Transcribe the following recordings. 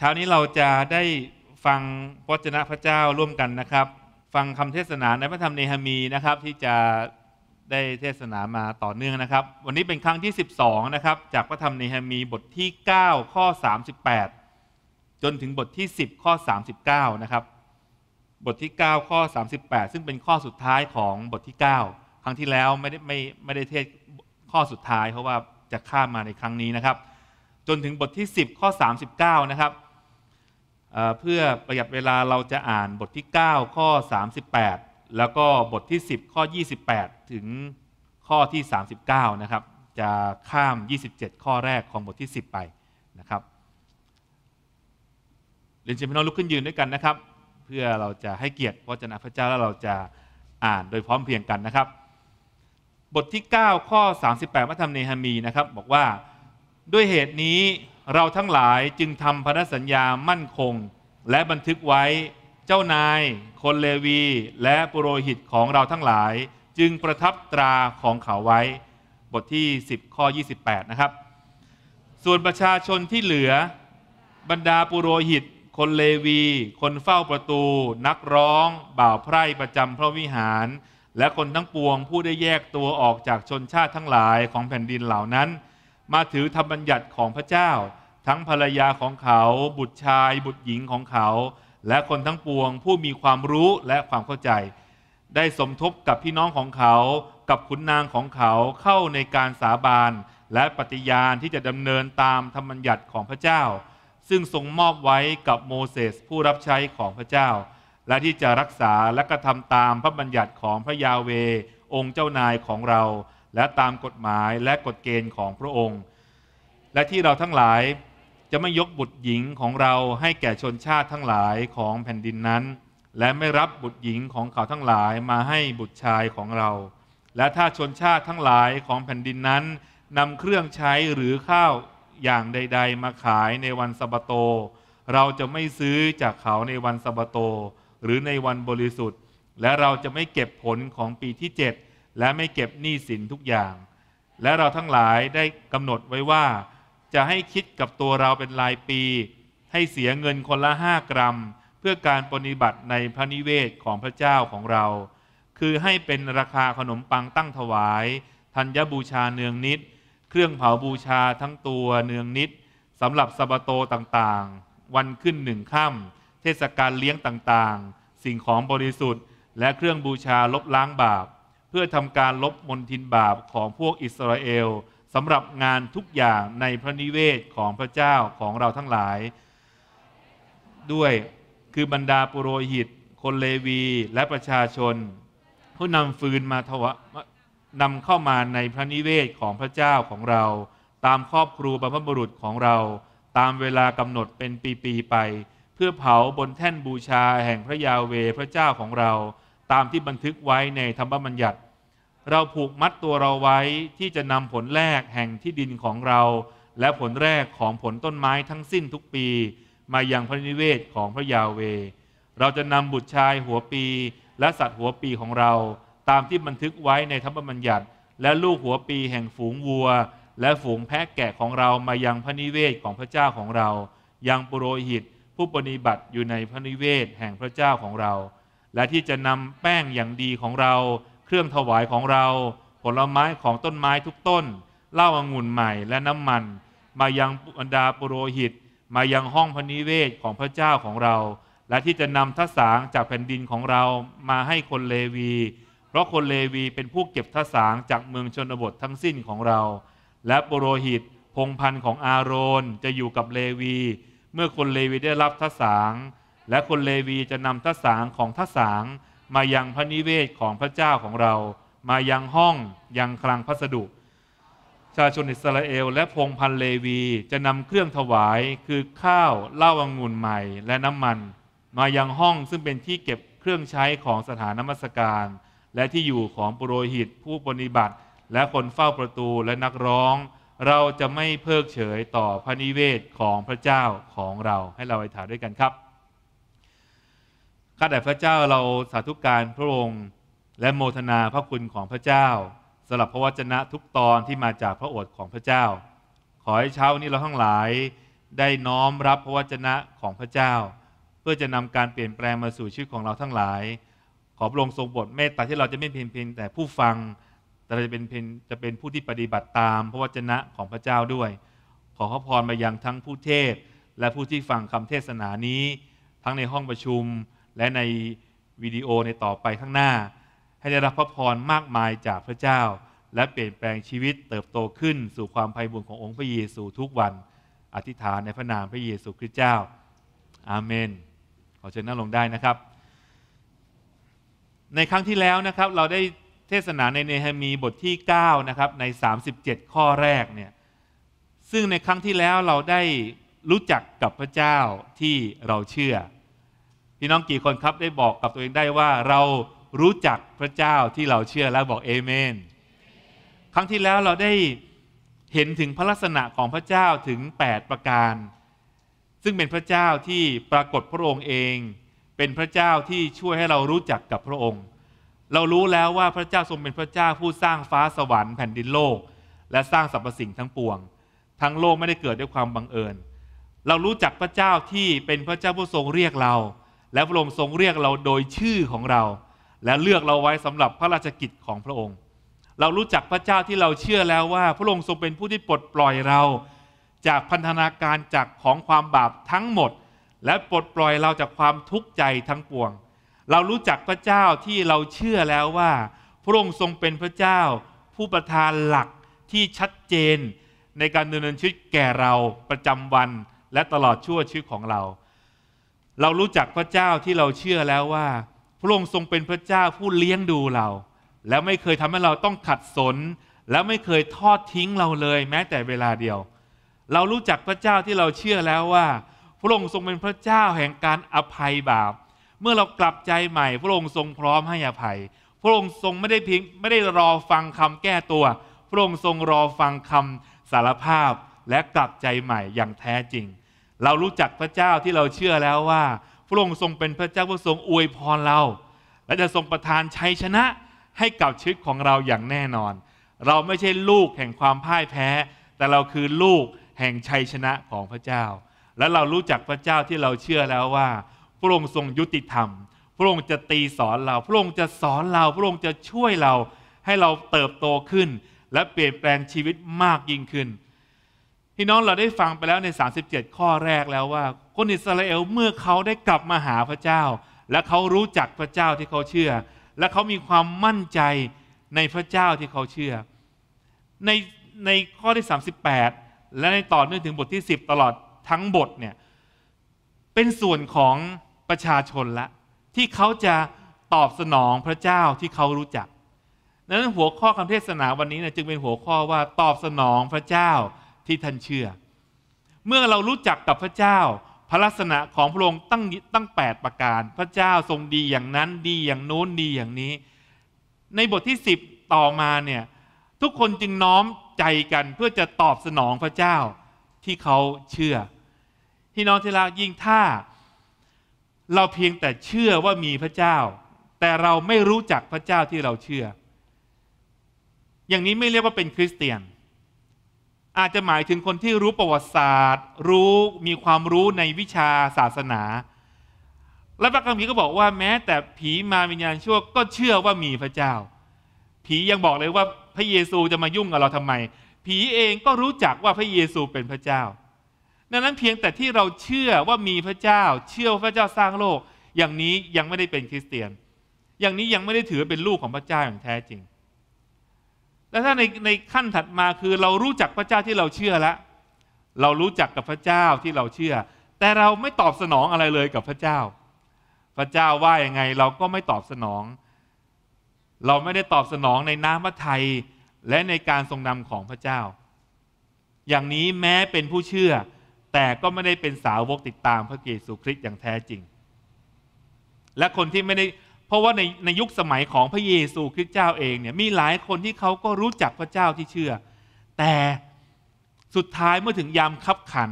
เช้านี้เราจะได้ฟังพระเจ้าพระเจ้าร่วมกันนะครับ ฟังคำเทศนาในพระธรรมเนหมีนะครับ ที่จะได้เทศนามาต่อเนื่องนะครับ วันนี้เป็นครั้งที่ 12นะครับ จากพระธรรมเนหมีบทที่9ข้อ 38 จนถึงบทที่ 10 ข้อ 39 นะครับบทที่ 9 ข้อ38ซึ่งเป็นข้อสุดท้ายของบทที่9 ครั้งที่แล้วไม่ได้ไม่ไม่ได้เทศข้อสุดท้าย เพราะว่าจะข้ามมาในครั้งนี้นะครับ จนถึงบทที่10ข้อ39นะครับเพื่อประหยัดเวลาเราจะอ่านบทที่ 9 ข้อ 38 แล้วก็บทที่ 10 ข้อ 28 ถึงข้อที่39นะครับจะข้าม 27 ข้อแรกของบทที่ 10 ไปนะครับเรียนเชิญพี่น้องลุกขึ้นยืนด้วยกันนะครับ เพื่อเราจะให้เกียรติพระเจ้าพระเจ้าแล้วเราจะอ่านโดยพร้อมเพียงกันนะครับ บทที่ 9 ข้อ 38มัทธรรมเนหามีนะครับ บอกว่าด้วยเหตุนี้เราทั้งหลายจึงทำพันธสัญญามั่นคง และบันทึกไว้ เจ้านาย คนเลวีและปุโรหิตของเราทั้งหลาย จึงประทับตราของเขาไว้ บทที่10ข้อ28นะครับส่วนประชาชนที่เหลือ บรรดาปุโรหิต คนเลวี คนเฝ้าประตู นักร้อง บ่าวไพร่ประจำพระวิหาร และคนทั้งปวงผู้ได้แยกตัวออกจากชนชาติทั้งหลายของแผ่นดินเหล่านั้นมาถือธรรมบัญญัติของพระเจ้า ทั้งภรรยาของเขาบุตรชายบุตรหญิงของเขา และคนทั้งปวงผู้มีความรู้และความเข้าใจ ได้สมทบกับพี่น้องของเขา กับขุนนางของเขาเข้าในการสาบานและปฏิญาณที่จะดำเนินตามธรรมบัญญัติของพระเจ้า ซึ่งทรงมอบไว้กับโมเสสผู้รับใช้ของพระเจ้า และที่จะรักษาและกระทำตามพระบัญญัติของพระยาเวองค์เจ้านายของเราและตามกฎหมายและกฎเกณฑ์ของพระองค์ และที่เราทั้งหลายจะไม่ยกบุตรหญิงของเราให้แก่ชนชาติทั้งหลายของแผ่นดินนั้น และไม่รับบุตรหญิงของเขาทั้งหลายมาให้บุตรชายของเรา และถ้าชนชาติทั้งหลายของแผ่นดินนั้นนำเครื่องใช้หรือข้าวอย่างใด ๆ มาขายในวันสะบาโต เราจะไม่ซื้อจากเขาในวันสะบาโต หรือในวันบริสุทธิ์ และเราจะไม่เก็บผลของปีที่เจ็ดและไม่เก็บหนี้สินทุกอย่าง และเราทั้งหลายได้กำหนดไว้ว่าจะให้คิดกับตัวเราเป็นรายปี ให้เสียเงินคนละห้ากรัม เพื่อการปฏิบัติในพระนิเวศของพระเจ้าของเรา คือให้เป็นราคาขนมปังตั้งถวาย ธัญบูชาเนืองนิด เครื่องเผาบูชาทั้งตัวเนืองนิดสำหรับสบโตต่างๆ วันขึ้นหนึ่งค่ำเทศกาลเลี้ยงต่างๆ สิ่งของบริสุทธิ์และเครื่องบูชาลบล้างบาปเพื่อทำการลบมนทินบาปของพวกอิสราเอลสำหรับงานทุกอย่างในพระนิเวศของพระเจ้าของเราทั้งหลาย ด้วยคือบรรดาปุโรหิต คนเลวีและประชาชน ผู้นำฟืนมาถวะนำเข้ามาในพระนิเวศของพระเจ้าของเรา ตามครอบครูบรรพบุรุษของเรา ตามเวลากำหนดเป็นปีๆไป เพื่อเผาบนแท่นบูชาแห่งพระยาเวพระเจ้าของเราตามที่บันทึกไว้ในธรรมบัญญัติ เราผูกมัดตัวเราไว้ที่จะนำผลแรกแห่งที่ดินของเรา และผลแรกของผลต้นไม้ทั้งสิ้นทุกปี มายังพระนิเวศของพระยาเว เราจะนำบุตรชายหัวปี และสัตว์หัวปีของเรา ตามที่บันทึกไว้ในธรรมบัญญัติ และลูกหัวปีแห่งฝูงวัว และฝูงแพะแกะของเรามายังพระนิเวศของพระเจ้าของเรา ยังปุโรหิต ผู้ปฏิบัติอยู่ในพระนิเวศแห่งพระเจ้าของเราและที่จะนำแป้งอย่างดีของเรา เครื่องถวายของเรา ผลไม้ของต้นไม้ทุกต้นเหล้าองุ่นใหม่และน้ำมัน มายังบรรดาปุโรหิต มายังห้องพนิเวศของพระเจ้าของเรา และที่จะนำทัศางจากแผ่นดินของเรา มาให้คนเลวี เพราะคนเลวีเป็นผู้เก็บทัศางจากเมืองชนบททั้งสิ้นของเรา และปุโรหิตพงพันของอาโรนจะอยู่กับเลวี เมื่อคนเลวีได้รับทัศางและคนเลวีจะนำทัศางของทัศางมายังพระนิเวศของพระเจ้าของเรา มายังห้องยังคลังพัสดุ ชาชนอิสราเอลและพงพันเลวีจะนำเครื่องถวายคือข้าวเหล้าองุ่นใหม่และน้ำมัน มายังห้องซึ่งเป็นที่เก็บเครื่องใช้ของสถานนมัสการ และที่อยู่ของปุโรหิตผู้ปฏิบัติ และคนเฝ้าประตูและนักร้อง เราจะไม่เพิกเฉยต่อพระนิเวศของพระเจ้าของเราให้เราไปถามด้วยกันครับข้าแต่พระเจ้าเราสาธุการพระองค์และโมทนาพระคุณของพระเจ้าสำหรับพระวจนะทุกตอนที่มาจากพระโอษฐ์ของพระเจ้า ขอให้เช้านี้เราทั้งหลายได้น้อมรับพระวจนะของพระเจ้า เพื่อจะนำการเปลี่ยนแปลงมาสู่ชีวิตของเราทั้งหลาย ขอพระองค์ทรงบทเมตตาที่เราจะไม่เพียงเพียงแต่ผู้ฟังแต่เราจะเป็นเพียงจะเป็นผู้ที่ปฏิบัติตาม พระวจนะของพระเจ้าด้วย ขอพระพรมายังทั้งผู้เทศและผู้ที่ฟังคำเทศนานี้ทั้งในห้องประชุมและในวิดีโอในต่อไปข้างหน้า ให้ได้รับพระพรมากมายจากพระเจ้า และเปลี่ยนแปลงชีวิตเติบโตขึ้น สู่ความไพ่บุญขององค์พระเยซูทุกวันอธิษฐานในพระนามพระเยซูคริสต์เจ้าอาเมน ขอเชิญนั่งลงได้นะครับ ในครั้งที่แล้วนะครับเราได้เทศนาในเนหมีบทที่ 9 นะครับใน 37 ข้อแรกเนี่ยซึ่งในครั้งที่แล้วเราได้รู้จักกับพระเจ้าที่เราเชื่อพี่น้องกี่คนครับได้บอกกับตัวเองได้ว่าเรารู้จักพระเจ้าที่เราเชื่อแล้ว บอกเอเมน ครั้งที่แล้วเราได้เห็นถึงพระลักษณะของพระเจ้าถึง 8 ประการซึ่งเป็นพระเจ้าที่ปรากฏพระองค์เอง เป็นพระเจ้าที่ช่วยให้เรารู้จักกับพระองค์ เรารู้แล้วว่าพระเจ้าทรงเป็นพระเจ้าผู้สร้างฟ้าสวรรค์แผ่นดินโลก และสร้างสรรพสิ่งทั้งปวง ทั้งโลกไม่ได้เกิดด้วยความบังเอิญ เรารู้จักพระเจ้าที่เป็นพระเจ้าผู้ทรงเรียกเราและพระองค์ทรงเรียกเราโดยชื่อของเรา และเลือกเราไว้สำหรับพระราชกิจของพระองค์ เรารู้จักพระเจ้าที่เราเชื่อแล้วว่า พระองค์ทรงเป็นผู้ที่ปลดปล่อยเรา จากพันธนาการจากของความบาปทั้งหมด และปลดปล่อยเราจากความทุกข์ใจทั้งปวง เรารู้จักพระเจ้าที่เราเชื่อแล้วว่า พระองค์ทรงเป็นพระเจ้า ผู้ประทานหลักที่ชัดเจน ในการดำเนินชีวิตแก่เราประจำวันและตลอดชั่วชีวิตของเราเรารู้จักพระเจ้าที่เราเชื่อแล้วว่า พระองค์ทรงเป็นพระเจ้าผู้เลี้ยงดูเรา และไม่เคยทำให้เราต้องขัดสน และไม่เคยทอดทิ้งเราเลย แม้แต่เวลาเดียวเรารู้จักพระเจ้าที่เราเชื่อแล้วว่า พระองค์ทรงเป็นพระเจ้าแห่งการอภัยบาป เมื่อเรากลับใจใหม่พระองค์ทรงพร้อมให้อภัย พระองค์ทรงไม่ได้เพียงไม่ได้รอฟังคำแก้ตัวพระองค์ทรงรอฟังคำสารภาพ และกลับใจใหม่อย่างแท้จริงเรารู้จักพระเจ้าที่เราเชื่อแล้วว่า พระองค์ทรงเป็นพระเจ้าผู้ทรงอวยพรเรา และจะทรงประทานชัยชนะให้กับชีวิตของเราอย่างแน่นอน เราไม่ใช่ลูกแห่งความพ่ายแพ้ แต่เราคือลูกแห่งชัยชนะของพระเจ้า และเรารู้จักพระเจ้าที่เราเชื่อแล้วว่า พระองค์ทรงยุติธรรม พระองค์จะตีสอนเรา พระองค์จะสอนเรา พระองค์จะช่วยเราให้เราเติบโตขึ้น และเปลี่ยนแปลงชีวิตมากยิ่งขึ้นพี่น้องเราได้ฟังไปแล้วใน 37 ข้อแรกแล้วว่า คนอิสราเอลเมื่อเขาได้กลับมาหาพระเจ้า และเขารู้จักพระเจ้าที่เขาเชื่อ และเขามีความมั่นใจในพระเจ้าที่เขาเชื่อ ในในข้อที่ 38 และในต่อเนื่องถึงบทที่ 10 ตลอดทั้งบทเนี่ยเป็นส่วนของประชาชนละ ที่เขาจะตอบสนองพระเจ้าที่เขารู้จักดังนั้นหัวข้อคำเทศนาวันนี้นะจึงเป็นหัวข้อว่าตอบสนองพระเจ้าที่ท่านเชื่อ เมื่อเรารู้จักกับพระเจ้า พระลักษณะของพระองค์ตั้งตั้ง 8 ประการ พระเจ้าทรงดีอย่างนั้นดีอย่างโน้น ดีอย่างนี้ ในบทที่ 10 ต่อมาเนี่ยทุกคนจึงน้อมใจกันเพื่อจะตอบสนองพระเจ้าที่เขาเชื่อ ที่น้องที่รยิ่งถ้าเราเพียงแต่เชื่อว่ามีพระเจ้า แต่เราไม่รู้จักพระเจ้าที่เราเชื่อ อย่างนี้ไม่เรียกว่าเป็นคริสเตียนอาจจะหมายถึงคนที่รู้ประวัติศาสตร์ รู้มีความรู้ในวิชาศาสนา และพระคัมภีร์ก็บอกว่าแม้แต่ผีมาวิญญาณชั่วก็เชื่อว่ามีพระเจ้า ผียังบอกเลยว่าพระเยซูจะมายุ่งกับเราทำไม ผีเองก็รู้จักว่าพระเยซูเป็นพระเจ้าดังนั้นเพียงแต่ที่เราเชื่อว่ามีพระเจ้า เชื่อว่าพระเจ้าสร้างโลก อย่างนี้ยังไม่ได้เป็นคริสเตียน อย่างนี้ยังไม่ได้ถือเป็นลูกของพระเจ้าอย่างแท้จริงและถ้าในในขั้นถัดมาคือ เรารู้จักพระเจ้าที่เราเชื่อแล้วเรารู้จักกับพระเจ้าที่เราเชื่อ แต่เราไม่ตอบสนองอะไรเลยกับพระเจ้า พระเจ้าว่ายังไง เราก็ไม่ตอบสนอง เราไม่ได้ตอบสนองในน้ำพระทัยและในการทรงนำของพระเจ้า อย่างนี้แม้เป็นผู้เชื่อ แต่ก็ไม่ได้เป็นสาวกติดตามพระเยซูคริสต์อย่างแท้จริง และคนที่ไม่ได้เพราะว่าในในยุคสมัยของพระเยซูคริสต์เจ้าเองเนี่ยมีหลายคนที่เขาก็รู้จักพระเจ้าที่เชื่อ แต่สุดท้ายเมื่อถึงยามคับขัน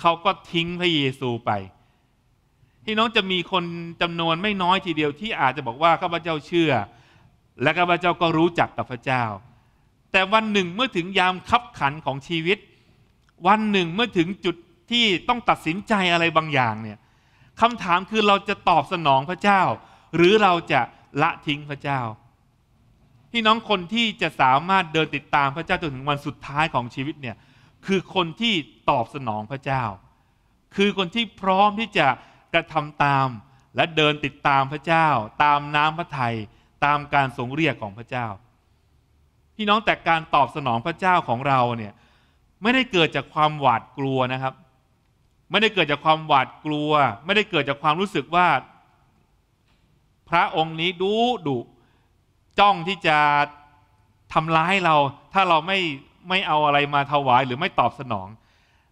เขาก็ทิ้งพระเยซูไป ที่น้องจะมีคนจำนวนไม่น้อยทีเดียวที่อาจจะบอกว่าข้าพเจ้าเชื่อ และข้าพเจ้าก็รู้จักกับพระเจ้า แต่วันหนึ่งเมื่อถึงยามคับขันของชีวิต วันหนึ่งเมื่อถึงจุดที่ต้องตัดสินใจอะไรบางอย่างเนี่ยคำถามคือเราจะตอบสนองพระเจ้าหรือเราจะละทิ้งพระเจ้าพี่น้องคนที่จะสามารถเดินติดตามพระเจ้าจนถึงวันสุดท้ายของชีวิตเนี่ยคือคนที่ตอบสนองพระเจ้า คือคนที่พร้อมที่จะกระทำตามและเดินติดตามพระเจ้า ตามน้ำพระทยัยตามการทรงเรียกของพระเจ้าพี่น้องแต่การตอบสนองพระเจ้าของเราเนี่ยไม่ได้เกิดจากความหวาดกลัวนะครับ ไม่ได้เกิดจากความหวาดกลัว ไม่ได้เกิดจากความรู้สึกว่าพระองค์นี้ดูดุจ้องที่จะทำร้ายเรา ถ้าเราไม่ไม่เอาอะไรมาถวายหรือไม่ตอบสนอง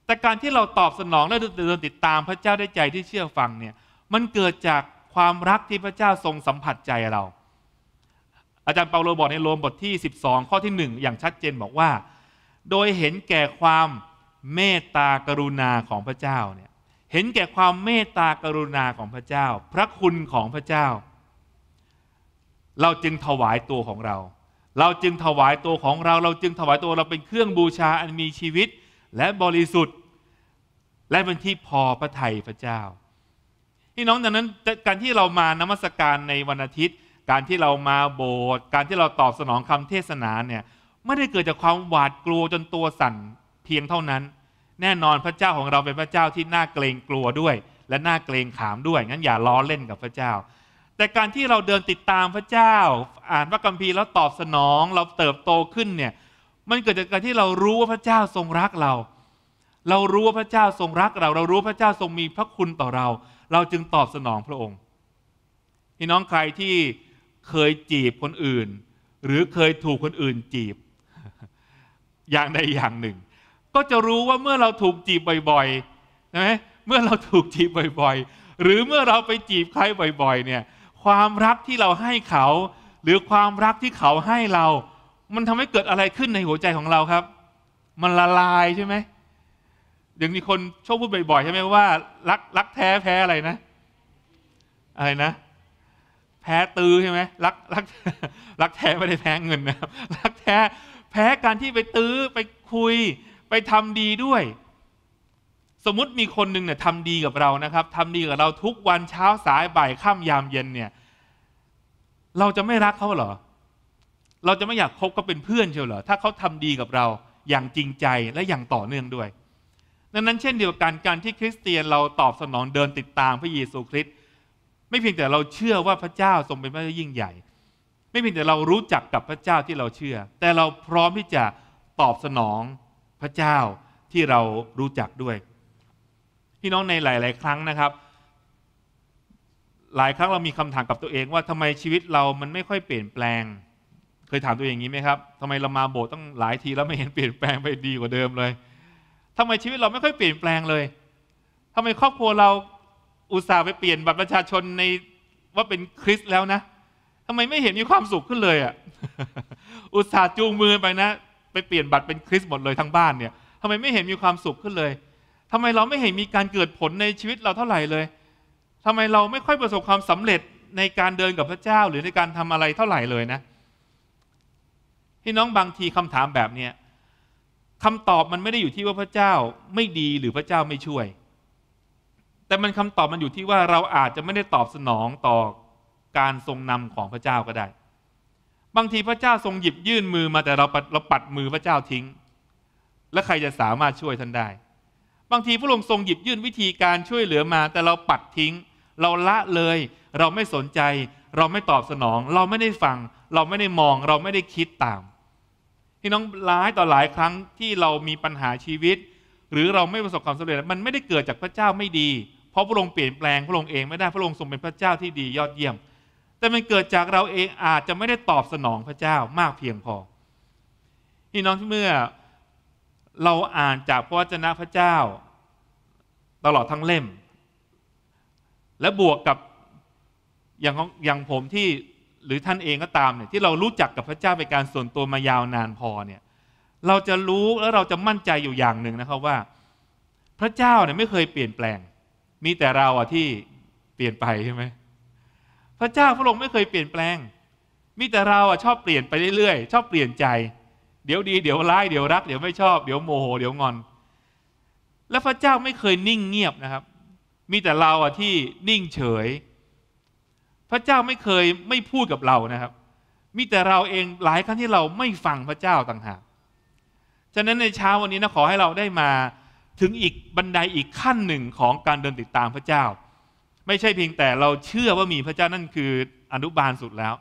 แต่การที่เราตอบสนองและเดินติดตามพระเจ้าได้ใจที่เชื่อฟังเนี่ยมันเกิดจากความรักที่พระเจ้าทรงสัมผัสใจเรา อาจารย์เปาโลบอกในโรมบทที่ 12 ข้อที่ 1 อย่างชัดเจนบอกว่า โดยเห็นแก่ความเมตตากรุณาของพระเจ้าเนี่ยเห็นแก่ความเมตตากรุณาของพระเจ้า พระคุณของพระเจ้าเราจึงถวายตัวของเรา เราจึงถวายตัวของเรา เราจึงถวายตัวเราเป็นเครื่องบูชา อันมีชีวิตและบริสุทธิ์ และเป็นที่พอพระทัยพระเจ้า พี่น้องดังนั้นการที่เรามานมัสการในวันอาทิตย์ การที่เรามาโบสถ์การที่เราตอบสนองคำเทศนาเนี่ยไม่ได้เกิดจากความหวาดกลัวจนตัวสั่นเพียงเท่านั้น แน่นอนพระเจ้าของเราเป็นพระเจ้าที่น่าเกรงกลัวด้วย และน่าเกรงขามด้วย งั้นอย่าล้อเล่นกับพระเจ้าแต่การที่เราเดินติดตามพระเจ้าอ่านพระคัมภีร์แล้วตอบสนองเราเติบโตขึ้นเนี่ยมันเกิดจากการที่เรารู้ว่าพระเจ้าทรงรักเรา เรารู้ว่าพระเจ้าทรงรักเราเรารู้พระเจ้าทรงมีพระคุณต่อเรา เราจึงตอบสนองพระองค์พี่น้องใครที่เคยจีบคนอื่น หรือเคยถูกคนอื่นจีบ อย่างใดอย่างหนึ่ง ก็จะรู้ว่าเมื่อเราถูกจีบบ่อยๆใช่ไหมเมื่อเราถูกจีบบ่อยๆหรือเมื่อเราไปจีบใครบ่อยๆ เนี่ยความรักที่เราให้เขา หรือความรักที่เขาให้เรา มันทำให้เกิดอะไรขึ้นในหัวใจของเราครับ มันละลายใช่ไหม อย่างนี้คนชอบพูดบ่อยๆใช่ไหมว่ารักรักแท้แพ้อะไรนะ อะไรนะ แพ้ตื้อใช่ไหมรักรักรักแท้ไม่ได้แพ้เงินนะครับรักแท้ แพ้การที่ไปตื้อไปคุย ไปทำดีด้วยสมมติมีคนหนึ่งเนี่ยทำดีกับเรานะครับทำดีกับเราทุกวันเช้าสายบ่ายค่ำยามเย็นเนี่ยเราจะไม่รักเขาเหรอ เราจะไม่อยากคบเขาเป็นเพื่อนเชียวเหรอถ้าเขาทำดีกับเราอย่างจริงใจและอย่างต่อเนื่องด้วย ดังนั้นเช่นเดียวกันการที่คริสเตียนเราตอบสนองเดินติดตามพระเยซูคริสต์ไม่เพียงแต่เราเชื่อว่าพระเจ้าทรงเป็นพระเจ้ายิ่งใหญ่ ไม่เพียงแต่เรารู้จักกับพระเจ้าที่เราเชื่อ แต่เราพร้อมที่จะตอบสนองพระเจ้าที่เรารู้จักด้วยพี่น้องในหลาย ๆ ครั้งนะครับ หลายครั้งเรามีคำถามกับตัวเองว่าทำไมชีวิตเรามันไม่ค่อยเปลี่ยนแปลง เคยถามตัวเองอย่างนี้ไหมครับทำไมเรามาโบสถ์ต้องหลายทีแล้วไม่เห็นเปลี่ยนแปลงไปดีกว่าเดิมเลย ทำไมชีวิตเราไม่ค่อยเปลี่ยนแปลงเลย ทำไมครอบครัวเราอุตส่าห์ไปเปลี่ยนบัตรประชาชนในว่าเป็นคริสต์แล้วนะ ทำไมไม่เห็นมีความสุขขึ้นเลยอ่ะ อุตส่าห์จูงมือไปนะ ไปเปลี่ยนบัตรเป็นคริสต์หมดเลยทั้งบ้านเนี่ยทำไมไม่เห็นมีความสุขขึ้นเลยทำไมเราไม่เห็นมีการเกิดผลในชีวิตเราเท่าไหร่เลยทำไมเราไม่ค่อยประสบความสำเร็จในการเดินกับพระเจ้าหรือในการทำอะไรเท่าไหร่เลยนะพี่น้องบางทีคำถามแบบเนี้ยคำตอบมันไม่ได้อยู่ที่ว่าพระเจ้าไม่ดีหรือพระเจ้าไม่ช่วย แต่มันคำตอบมันอยู่ที่ว่าเราอาจจะไม่ได้ตอบสนองต่อการทรงนำของพระเจ้าก็ได้ บางทีพระเจ้าทรงหยิบยื่นมือมาแต่เราเราปัดมือพระเจ้าทิ้ง แล้วใครจะสามารถช่วยท่านได้บางทีพระองค์ทรงหยิบยื่นวิธีการช่วยเหลือมา แต่เราปัดทิ้ง เราละเลย เราไม่สนใจ เราไม่ตอบสนอง เราไม่ได้ฟังเราไม่ได้มองเราไม่ได้คิดตามที่น้องร้ายต่อหลายครั้งที่เรามีปัญหาชีวิต หรือเราไม่ประสบความสำเร็จมันไม่ได้เกิดจากพระเจ้าไม่ดีเพราะพระองค์เปลี่ยนแปลงพระองค์เองไม่ได้พระองค์ทรงเป็นพระเจ้าที่ดียอดเยี่ยม แต่มันเกิดจากเราเองอาจจะไม่ได้ตอบสนองพระเจ้ามากเพียงพอพี่น้องที่เมื่อเราอ่านจากพระวจนะพระเจ้าตลอดทั้งเล่ม และบวกกับ อย่างอย่างผมที่หรือท่านเองก็ตาม เนี่ย ที่เรารู้จักกับพระเจ้าเป็นการส่วนตัวมายาวนานพอเนี่ย เราจะรู้และเราจะมั่นใจอยู่อย่างหนึ่งนะครับว่า พระเจ้าเนี่ยไม่เคยเปลี่ยนแปลง มีแต่เราอะที่เปลี่ยนไปใช่ไหม พระเจ้าพระองค์ไม่เคยเปลี่ยนแปลง มีแต่เราอะชอบเปลี่ยนไปเรื่อยๆชอบเปลี่ยนใจเดี๋ยวดีเดี๋ยวร้ายเดี๋ยวรัก เดี๋ยวไม่ชอบ เดี๋ยวโมโห เดี๋ยวงอน และพระเจ้าไม่เคยนิ่งเงียบนะครับ มีแต่เราอะที่นิ่งเฉย พระเจ้าไม่เคยไม่พูดกับเรานะครับ มีแต่เราเองหลายครั้งที่เราไม่ฟังพระเจ้าต่างหากฉะนั้นในเช้าวันนี้นะขอให้เราได้มาถึงอีกบันไดอีกขั้นหนึ่งของการเดินติดตามพระเจ้า ไม่ใช่เพียงแต่เราเชื่อว่ามีพระเจ้านั่นคืออนุบาลสุดแล้ว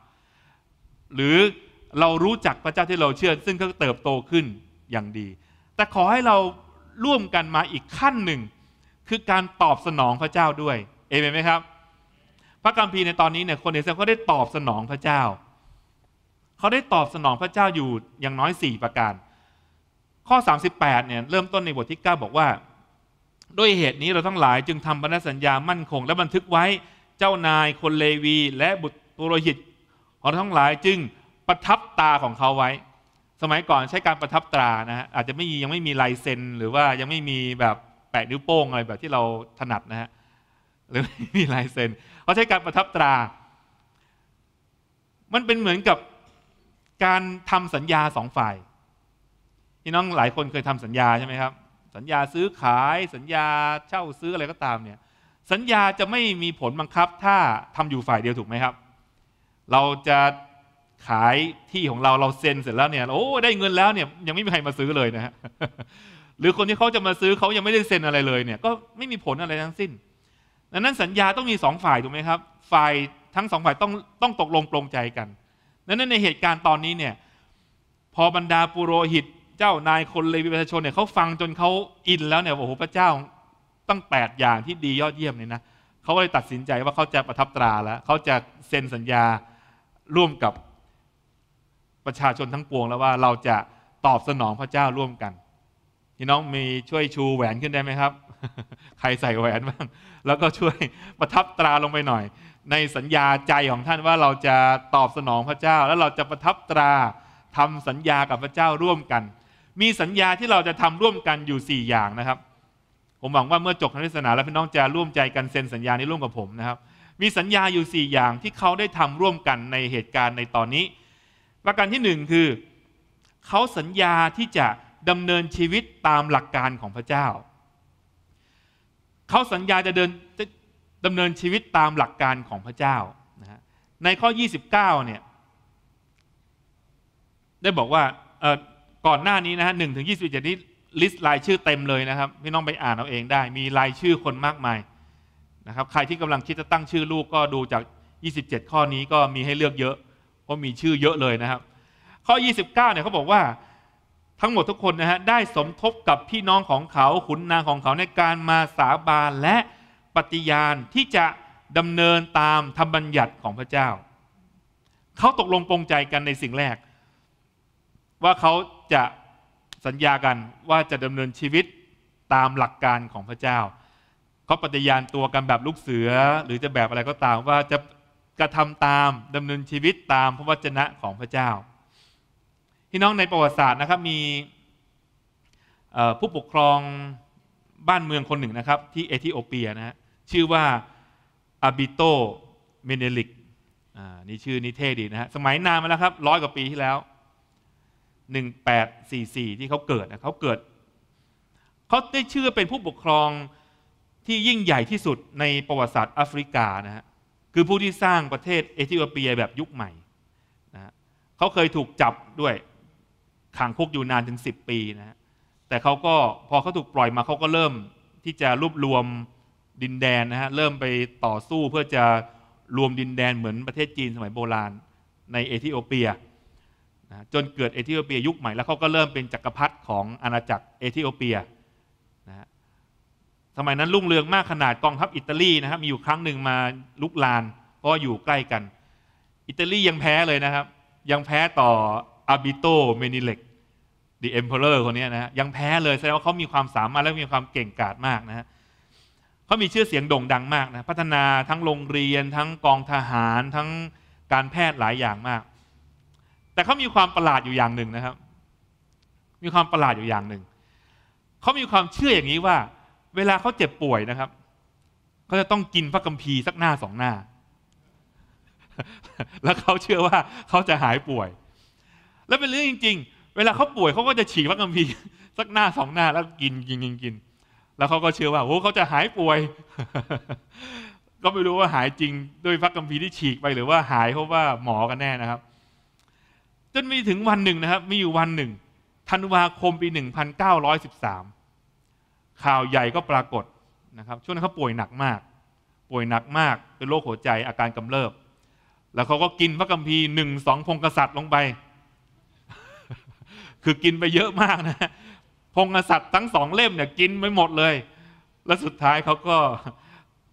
หรือเรารู้จักพระเจ้าที่เราเชื่อซึ่งก็เติบโตขึ้นอย่างดี แต่ขอให้เราร่วมกันมาอีกขั้นหนึ่ง คือการตอบสนองพระเจ้าด้วย เอเมนไหมครับ พระกัมพีในตอนนี้เนี่ยคนอิซีาเเขาได้ตอบสนองพระเจ้า เขาได้ตอบสนองพระเจ้าอยู่อย่างน้อยสี่ประการ ข้อ 38เนี่ยเริ่มต้นในบทที่9บอกว่า ด้วยเหตุนี้เราทั้งหลายจึงทำพันธสัญญามั่นคงและบันทึกไว้เจ้านายคนเลวีและบุตรโรหิตของทั้งหลายจึงประทับตาของเขาไว้ สมัยก่อนใช้การประทับตรา นะฮะ อาจจะไม่ียังไม่มีลายเซ็นหรือว่ายังไม่มีแบบแปะนิ้วโป้งอะไรแบบที่เราถนัดนะฮะ หรือไม่มีลายเซ็นเขาใช้การประทับตรา มันเป็นเหมือนกับการทำสัญญาสองฝ่าย พี่น้องหลายคนเคยทำสัญญาใช่ไหมครับ สัญญาซื้อขาย สัญญาเช่าซื้ออะไรก็ตามเนี่ย สัญญาจะไม่มีผลบังคับถ้าทำอยู่ฝ่ายเดียวถูกไหมครับ เราจะขายที่ของเราเราเซ็นเสร็จแล้วเนี่ยโอ้ได้เงินแล้วเนี่ยยังไม่มีใครมาซื้อเลยนะฮะหรือคนที่เขาจะมาซื้อเขายังไม่ได้ เซ็นอะไรเลยเนี่ย ก็ไม่มีผลอะไรทั้งสิ้นดังนั้นสัญญาต้องมีสองฝ่ายถูกไหมครับฝ่ายทั้งสองฝ่ายต้องต้องตกลงปรงใจกันดังนั้นในเหตุการณ์ตอนนี้เนี่ย พอบรรดาปุโรหิตเจ้านายคนเลวีประชาชนเนี่ยเขาฟังจนเขาอินแล้วเนี่ยโอ้โหพระเจ้าตั้งแปดอย่างที่ดียอดเยี่ยมเนี่ยนะเขาเลยตัดสินใจว่าเขาจะประทับตราแล้วเขาจะเซ็นสัญญาร่วมกับประชาชนทั้งปวงแล้วว่าเราจะตอบสนองพระเจ้าร่วมกันพี่น้องมีช่วยชูแหวนขึ้นได้ไหมครับ ใครใส่แหวนบ้างแล้วก็ช่วยประทับตราลงไปหน่อย ในสัญญาใจของท่านว่าเราจะตอบสนองพระเจ้าแล้วเราจะประทับตราทำสัญญากับพระเจ้าร่วมกัน มีสัญญาที่เราจะทำร่วมกันอยู่ 4 อย่างนะครับ ผมหวังว่าเมื่อจบคำเทศนาแล้วพี่น้องจะร่วมใจกันเซ็นสัญญานี้ร่วมกับผมนะครับ มีสัญญาอยู่4อย่างที่เขาได้ทำร่วมกันในเหตุการณ์ในตอนนี้ประการที่หนึ่งคือ เขาสัญญาที่จะดำเนินชีวิตตามหลักการของพระเจ้า เขาสัญญาจะเดินจะดำเนินชีวิตตามหลักการของพระเจ้านะในข้อ 29เนี่ยได้บอกว่าก่อนหน้านี้นะฮะหนึ่งถึงยี่สิบเจ็ดนี้ ลิสต์รายชื่อเต็มเลยนะครับไม่ต้องไปอ่านเอาเองได้มีรายชื่อคนมากมายนะครับใครที่กำลังคิดจะตั้งชื่อลูกก็ดูจาก 27 ข้อนี้ก็มีให้เลือกเยอะราะมีชื่อเยอะเลยนะครับ ข้อ 29 เนี่ยเขาบอกว่า ทั้งหมดทุกคนนะฮะได้สมทบกับพี่น้องของเขาขุนนางของเขาในการมาสาบานและปฏิญาณที่จะดำเนินตามธรรมบัญญัติของพระเจ้า เขาตกลงปรงใจกันในสิ่งแรก ว่าเขาจะสัญญากันว่าจะดำเนินชีวิตตามหลักการของพระเจ้า เขาปฏิญาณตัวกันแบบลูกเสือหรือจะแบบอะไรก็ตาม ว่าจะกระทำตามดำเนินชีวิตตามพระวจนะของพระเจ้าพี่น้องในประวัติศาสตร์นะครับมีผู้ปกครองบ้านเมืองคนหนึ่งนะครับ ที่เอธิโอเปียนะฮะชื่อว่าอาบิโตเมเนลิกนี่ชื่อนิเท่ดีนะฮะสมัยนานมาแล้วครับร้อยกว่าปีที่แล้ว 1844 ที่เขาเกิดนะเขาเกิดเขาได้ชื่อเป็นผู้ปกครองที่ยิ่งใหญ่ที่สุดในประวัติศาสตร์แอฟริกานะฮะคือผู้ที่สร้างประเทศเอธิโอเปียแบบยุคใหม่นะเขาเคยถูกจับด้วยขังคุกอยู่นานถึง 10 ปีนะแต่เขาก็พอเขาถูกปล่อยมาเขาก็เริ่มที่จะรวบรวมดินแดนนะฮะ เริ่มไปต่อสู้เพื่อจะรวมดินแดนเหมือนประเทศจีนสมัยโบราณ ในเอธิโอเปียนะจนเกิดเอธิโอเปียยุคใหม่แล้วเขาก็เริ่มเป็นจักรพรรดิของอาณาจักรเอธิโอเปียสมัยนั้นรุ่งเรืองมากขนาดกองทัพอิตาลีนะครับ มีอยู่ครั้งหนึ่งมาลุกลานเพราะอยู่ใกล้กันอิตาลียังแพ้เลยนะครับ ยังแพ้ต่ออาบิโตเมนิเล็กดีเอมเพลอร์คนนี้นะยังแพ้เลยแสดงว่าเขามีความสามารถและมีความเก่งกาจมากนะฮะเขามีชื่อเสียงโด่งดังมากนะพัฒนาทั้งโรงเรียนทั้งกองทหารทั้งการแพทย์หลายอย่างมาก แต่เขามีความประหลาดอยู่อย่างหนึ่งนะครับ มีความประหลาดอยู่อย่างหนึ่งเขามีความเชื่ออย่างนี้ว่าเวลาเขาเจ็บป่วยนะครับเขาจะต้องกินพระกัมภีร์สักหน้าสองหน้า แล้วเขาเชื่อว่าเขาจะหายป่วย แล้วเป็นเรื่องจริงๆเวลาเขาป่วยเขาก็จะฉีกพระกัมภีร์สักหน้าสองหน้าแล้วกินกินกินกิน แล้วเขาก็เชื่อว่าโอ้เขาจะหายป่วย ก็ไม่รู้ว่าหายจริงด้วยพระกัมภีร์ที่ฉีกไป หรือว่าหายเพราะว่าหมอกันแน่นะครับ จนมีถึงวันหนึ่งนะครับ มีอยู่วันหนึ่งธันวาคมปี 1913ข่าวใหญ่ก็ปรากฏนะครับ ช่วงนั้นเขาป่วยหนักมาก ป่วยหนักมาก เป็นโรคหัวใจอาการกำเริบ แล้วเขาก็กินพระกัมพีหนึ่งสองพงกษัตริย์ลงไป คือกินไปเยอะมากนะ พงกษัตริย์ทั้งสองเล่มเนี่ยกินไม่หมดเลย แล้วสุดท้ายเขาก็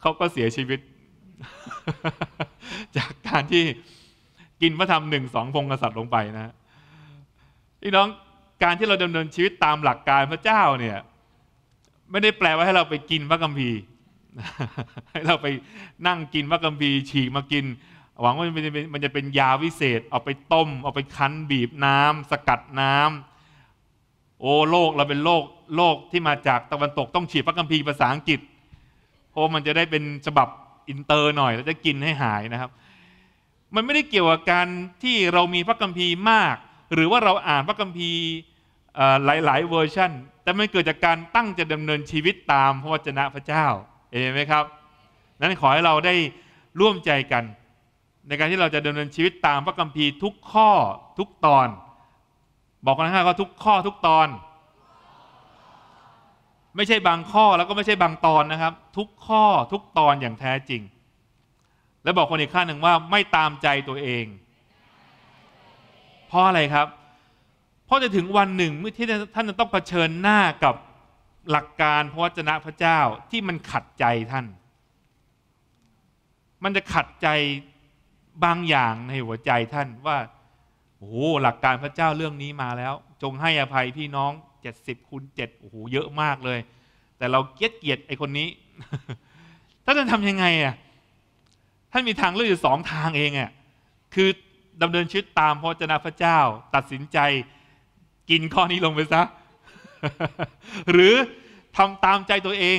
เขาก็เสียชีวิต จากการที่กินพระธรรมหนึ่งสองพงกษัตริย์ลงไปนะพี่น้อง การที่เราดำเนินชีวิตตามหลักการพระเจ้าเนี่ยไม่ได้แปลว่าให้เราไปกินพระกัมพีให้เราไปนั่งกินพระกัมพีฉีกมากิน หวังว่ามันจะเป็นมันจะเป็นยาวิเศษ เอาไปต้ม เอาไปคั้นบีบน้ำ สกัดน้ำ โอ้โลกเราเป็นโลกโลกที่มาจากตะวันตกต้องฉีดพระกัมพีภาษาอังกฤษโอ้มันจะได้เป็นฉบับอินเตอร์หน่อยแล้วจะกินให้หายนะครับ มันไม่ได้เกี่ยวกับการที่เรามีพระกัมพีมาก หรือว่าเราอ่านพระกัมพีหลายๆ เวอร์ชันแต่มันเกิดจากการตั้งจะดำเนินชีวิตตามพระวจนะพระเจ้า เห็นไหมครับ นั้นขอให้เราได้ร่วมใจกัน ในการที่เราจะดำเนินชีวิตตามพระคัมภีร์ทุกข้อทุกตอน บอกกันข้าก็ทุกข้อทุกตอน ไม่ใช่บางข้อแล้วก็ไม่ใช่บางตอนนะครับ ทุกข้อทุกตอนอย่างแท้จริง และบอกคนอีกข้างหนึ่งว่าไม่ตามใจตัวเองเพราะอะไรครับเพราะจะถึงวันหนึ่งเมื่อที่ท่านจะต้องเผชิญหน้ากับหลักการพระวจนะพระเจ้าที่มันขัดใจท่าน มันจะขัดใจบางอย่างในหัวใจท่านว่า โอ้ หลักการพระเจ้าเรื่องนี้มาแล้ว จงให้อภัยพี่น้องเจ็ดสิบคูณเจ็ดโอ้โห เยอะมากเลย แต่เราเกลียดเกลียดไอคนนี้ ท่านจะทำยังไงอ่ะ ท่านมีทางเลือกอยู่สองทางเองอ่ะ คือดำเนินชีวิตตามพระเจนาพระเจ้า ตัดสินใจกินข้อนี้ลงไปซะหรือทำตามใจตัวเอง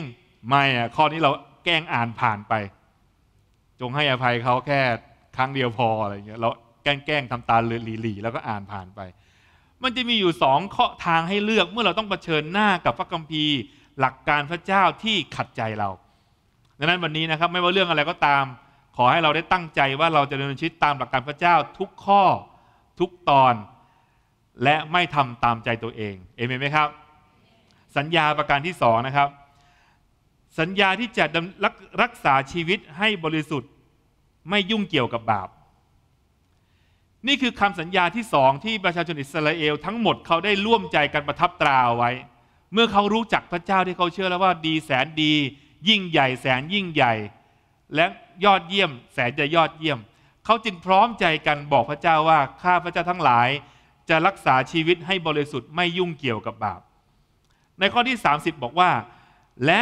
ไม่อะข้อนี้เราแกล้งอ่านผ่านไป จงให้อภัยเขาแค่ครั้งเดียวพออะไรเงี้ยเราแกล้ง ๆทำตาหลีๆแล้วก็อ่านผ่านไป มันจะมีอยู่สองข้อทางให้เลือกเมื่อเราต้องเผชิญหน้ากับพระคัมภีร์หลักการพระเจ้าที่ขัดใจเราดังนั้นวันนี้นะครับไม่ว่าเรื่องอะไรก็ตามขอให้เราได้ตั้งใจว่าเราจะดำเนินชีวิตตามหลักการพระเจ้าทุกข้อทุกตอนและไม่ทำตามใจตัวเอง เอเมนไหมครับ สัญญาประการที่สองนะครับ สัญญาที่จะรักษาชีวิตให้บริสุทธิ์ไม่ยุ่งเกี่ยวกับบาป นี่คือคำสัญญาที่สองที่ประชาชนอิสราเอลทั้งหมดเขาได้ร่วมใจกันประทับตราไว้ เมื่อเขารู้จักพระเจ้าที่เขาเชื่อแล้วว่าดีแสนดี ยิ่งใหญ่ แสนยิ่งใหญ่ และยอดเยี่ยม แสนจะยอดเยี่ยม เขาจึงพร้อมใจกันบอกพระเจ้าว่าข้าพระเจ้าทั้งหลายจะรักษาชีวิตให้บริสุทธิ์ไม่ยุ่งเกี่ยวกับบาป ในข้อที่ 30 บอกว่า และ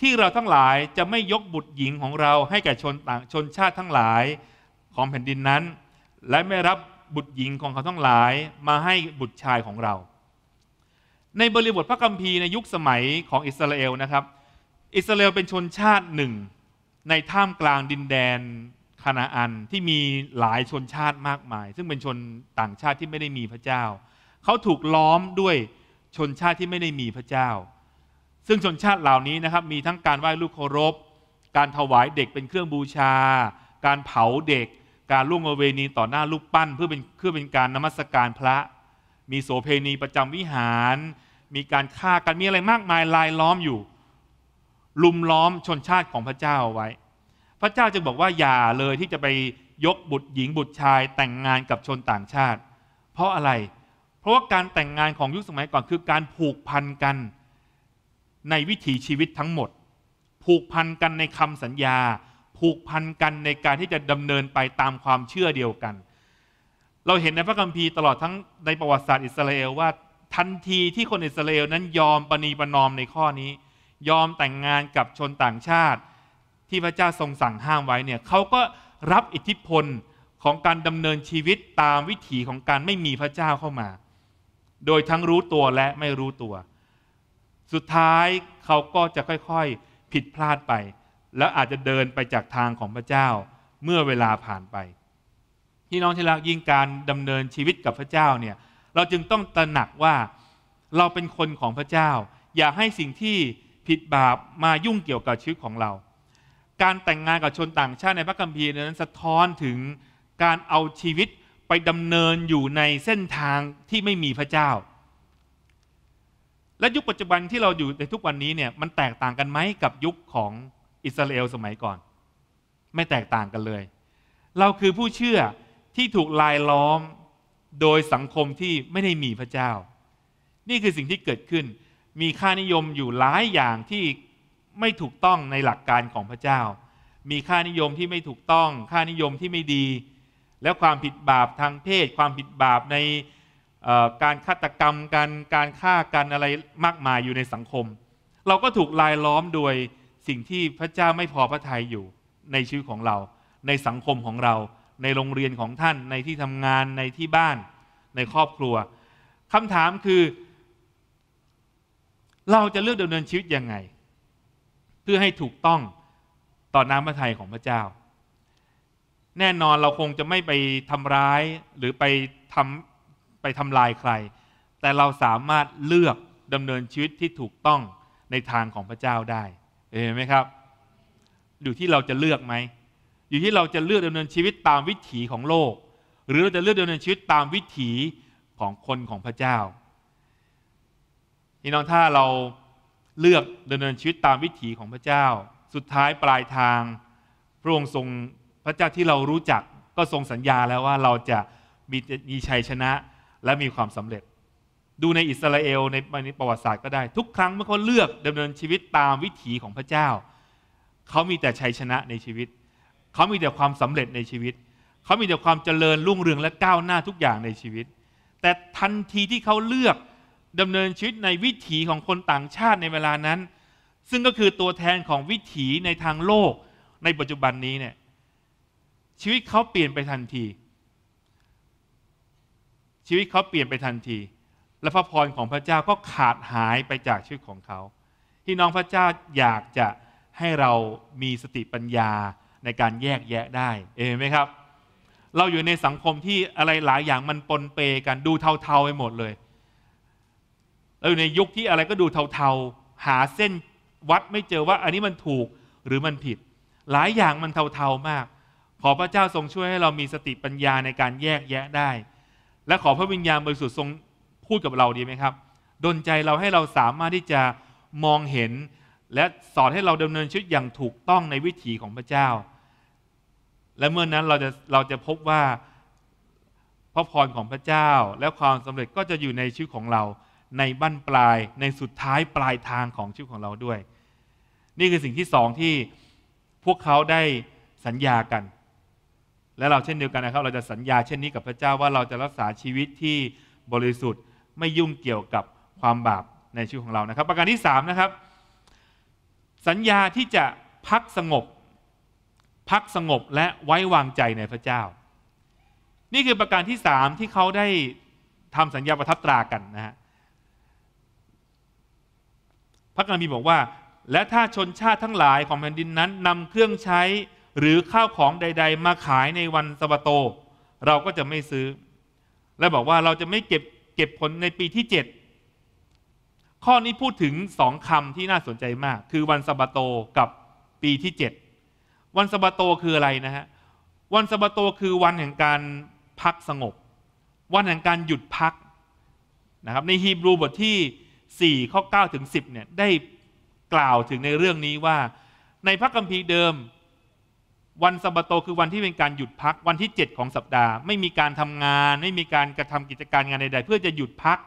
ที่เราทั้งหลายจะไม่ยกบุตรหญิงของเราให้แก่ชนต่างชนชาติทั้งหลายของแผ่นดินนั้น และไม่รับบุตรหญิงของเขาทั้งหลายมาให้บุตรชายของเรา ในบริบทพระคัมภีร์ในยุคสมัยของอิสราเอลนะครับ อิสราเอลเป็นชนชาติหนึ่ง ในท่ามกลางดินแดนคานาอันที่มีหลายชนชาติมากมาย ซึ่งเป็นชนต่างชาติที่ไม่ได้มีพระเจ้า เขาถูกล้อมด้วยชนชาติที่ไม่ได้มีพระเจ้า ซึ่งชนชาติเหล่านี้นะครับ มีทั้งการไหว้ลูกเคารพ การถวายเด็กเป็นเครื่องบูชาการเผาเด็ก การล่วงเวณีต่อหน้าลูกปั้นเพื่อเป็นเพื่อเป็นการนมัสการพระ มีโสเพณีประจำวิหาร มีการฆ่ากันมีอะไรมากมายลายล้อมอยู่ ลุมล้อมชนชาติของพระเจ้าเอาไว้ระเจ้าจึงบอกว่าอย่าเลยที่จะไปยกบุตรหญิงบุตรชายแต่งงานกับชนต่างชาติ เพราะอะไรเพราะว่าการแต่งงานของยุคสมัยก่อนคือการผูกพันกัน ในวิถีชีวิตทั้งหมด ผูกพันกันในคำสัญญา ผูกพันกันในการที่จะดำเนินไปตามความเชื่อเดียวกัน เราเห็นในพระคัมภีร์ตลอดทั้งในประวัติศาสตร์อิสราเอลว่าทันทีที่คนอิสราเอลนั้นยอมปณีประนอมในข้อนี้ ยอมแต่งงานกับชนต่างชาติที่พระเจ้าทรงสั่งห้ามไว้เนี่ยเขาก็รับอิทธิพลของการดำเนินชีวิตตามวิถีของการไม่มีพระเจ้าเข้ามา โดยทั้งรู้ตัวและไม่รู้ตัว สุดท้ายเขาก็จะค่อย ๆผิดพลาดไป แล้วอาจจะเดินไปจากทางของพระเจ้าเมื่อเวลาผ่านไป ที่น้องที่รักยิ่งการดำเนินชีวิตกับพระเจ้าเนี่ยเราจึงต้องตระหนักว่าเราเป็นคนของพระเจ้า อย่าให้สิ่งที่ผิดบาปมายุ่งเกี่ยวกับชีวิตของเราการแต่งงานกับชนต่างชาติในพระคัมภีร์นั้นสะท้อนถึงการเอาชีวิตไปดำเนินอยู่ในเส้นทางที่ไม่มีพระเจ้า และยุคปัจจุบันที่เราอยู่ในทุกวันนี้เนี่ยมันแตกต่างกันไหมกับยุคของอิสราเอลสมัยก่อน ไม่แตกต่างกันเลย เราคือผู้เชื่อที่ถูกลายล้อมโดยสังคมที่ไม่ได้มีพระเจ้า นี่คือสิ่งที่เกิดขึ้นมีค่านิยมอยู่หลายอย่างที่ไม่ถูกต้องในหลักการของพระเจ้า มีค่านิยมที่ไม่ถูกต้อง ค่านิยมที่ไม่ดี แล้วความผิดบาปทางเพศ ความผิดบาปในการฆาตกรรม การการฆ่ากันอะไรมากมายอยู่ในสังคม เราก็ถูกลายล้อมโดยสิ่งที่พระเจ้าไม่พอพระทัยอยู่ในชีวิตของเรา ในสังคมของเรา ในโรงเรียนของท่าน ในที่ทำงาน ในที่บ้าน ในครอบครัวคำถามคือเราจะเลือกดำเนินชีวิตยังไงพื่อให้ถูกต้องต่อน้ำพระทัยของพระเจ้า แน่นอนเราคงจะไม่ไปทำร้ายหรือไปทำไปทำลายใคร แต่เราสามารถเลือกดำเนินชีวิตที่ถูกต้องในทางของพระเจ้าได้ เห็นไหมครับ อยู่ที่เราจะเลือกไหมอยู่ที่เราจะเลือกดำเนินชีวิตตามวิถีของโลก หรือเราจะเลือกดำเนินชีวิตตามวิถีของคนของพระเจ้าพี่น้องถ้าเราเลือกดำเนินชีวิตตามวิถีของพระเจ้า สุดท้ายปลายทาง พระองค์ทรงพระเจ้าที่เรารู้จักก็ทรงสัญญาแล้วว่าเราจะมีมีชัยชนะและมีความสำเร็จ ดูในอิสราเอลในประวัติศาสตร์ก็ได้ ทุกครั้งเมื่อเขาเลือกดำเนินชีวิตตามวิถีของพระเจ้า เขามีแต่ชัยชนะในชีวิต เขามีแต่ความสำเร็จในชีวิต เขามีแต่ความเจริญรุ่งเรืองและก้าวหน้าทุกอย่างในชีวิต แต่ทันทีที่เขาเลือกดำเนินชีวิตในวิถีของคนต่างชาติในเวลานั้น ซึ่งก็คือตัวแทนของวิถีในทางโลกในปัจจุบันนี้เนี่ยชีวิตเขาเปลี่ยนไปทันที ชีวิตเขาเปลี่ยนไปทันที และพระพรของพระเจ้าก็ขาดหายไปจาก ชีวิตของเขา ที่น้องพระเจ้าอยากจะให้เรามีสติปัญญาในการแยกแยะได้เองไหมครับ เราอยู่ในสังคมที่อะไรหลายอย่างมันปนเปกันดูเทาๆไปหมดเลยเอยู่ในยุคที่อะไรก็ดูเทาๆ หาเส้นวัดไม่เจอว่าอันนี้มันถูกหรือมันผิด หลายอย่างมันเทาๆมาก ขอพระเจ้าทรงช่วยให้เรามีสติปัญญาในการแยกแยะได้ และขอพระวิญญาณบริสุทธิ์ทรงพูดกับเราดีไหมครับดลใจเราให้เราสามารถที่จะมองเห็น และสอนให้เราดำเนินชีวิตอย่างถูกต้องในวิถีของพระเจ้า และเมื่อนนั้นเราจะเราจะพบว่าพระพรของพระเจ้าและความสำเร็จก็จะอยู่ในชีวิตของเราในบั้นปลายในสุดท้ายปลายทางของชีวิตของเราด้วย นี่คือสิ่งที่สองที่พวกเขาได้สัญญากัน และเราเช่นเดียวกันนะครับ เราจะสัญญา เช่นนี้กับพระเจ้าว่าเราจะรักษาชีวิตที่บริสุทธิ์ไม่ยุ่งเกี่ยวกับความบาปในชีวิตของเรานะครับ ประการที่สามนะครับ สัญญาที่จะพักสงบ พักสงบและไว้วางใจในพระเจ้า นี่คือประการที่สามที่เขาได้ทำสัญญาประทับตรากันนะฮะพระกามีบอกว่า และถ้าชนชาติทั้งหลายของแผ่นดินนั้น นำเครื่องใช้หรือข้าวของใด ๆ มาขายในวันสะบโต เราก็จะไม่ซื้อ และบอกว่าเราจะไม่เก็บเก็บผลในปีที่เจ็ดข้อนี้พูดถึงสองคำที่น่าสนใจมาก คือวันสะบโตกับปีที่เจ็ดวันสะบโตคืออะไรนะฮะ วันสะบโตคือวันแห่งการพักสงบ วันแห่งการหยุดพักนะครับ ในฮีบรูบทที่4ข้อ9ถึง 10เนี่ยได้กล่าวถึงในเรื่องนี้ว่าในพระคัมภีร์เดิมวันสะบโตคือวันที่เป็นการหยุดพักวันที่ 7 ของสัปดาห์ไม่มีการทำงาน ไม่มีการกระทำกิจการงานใดๆ เพื่อจะหยุดพัก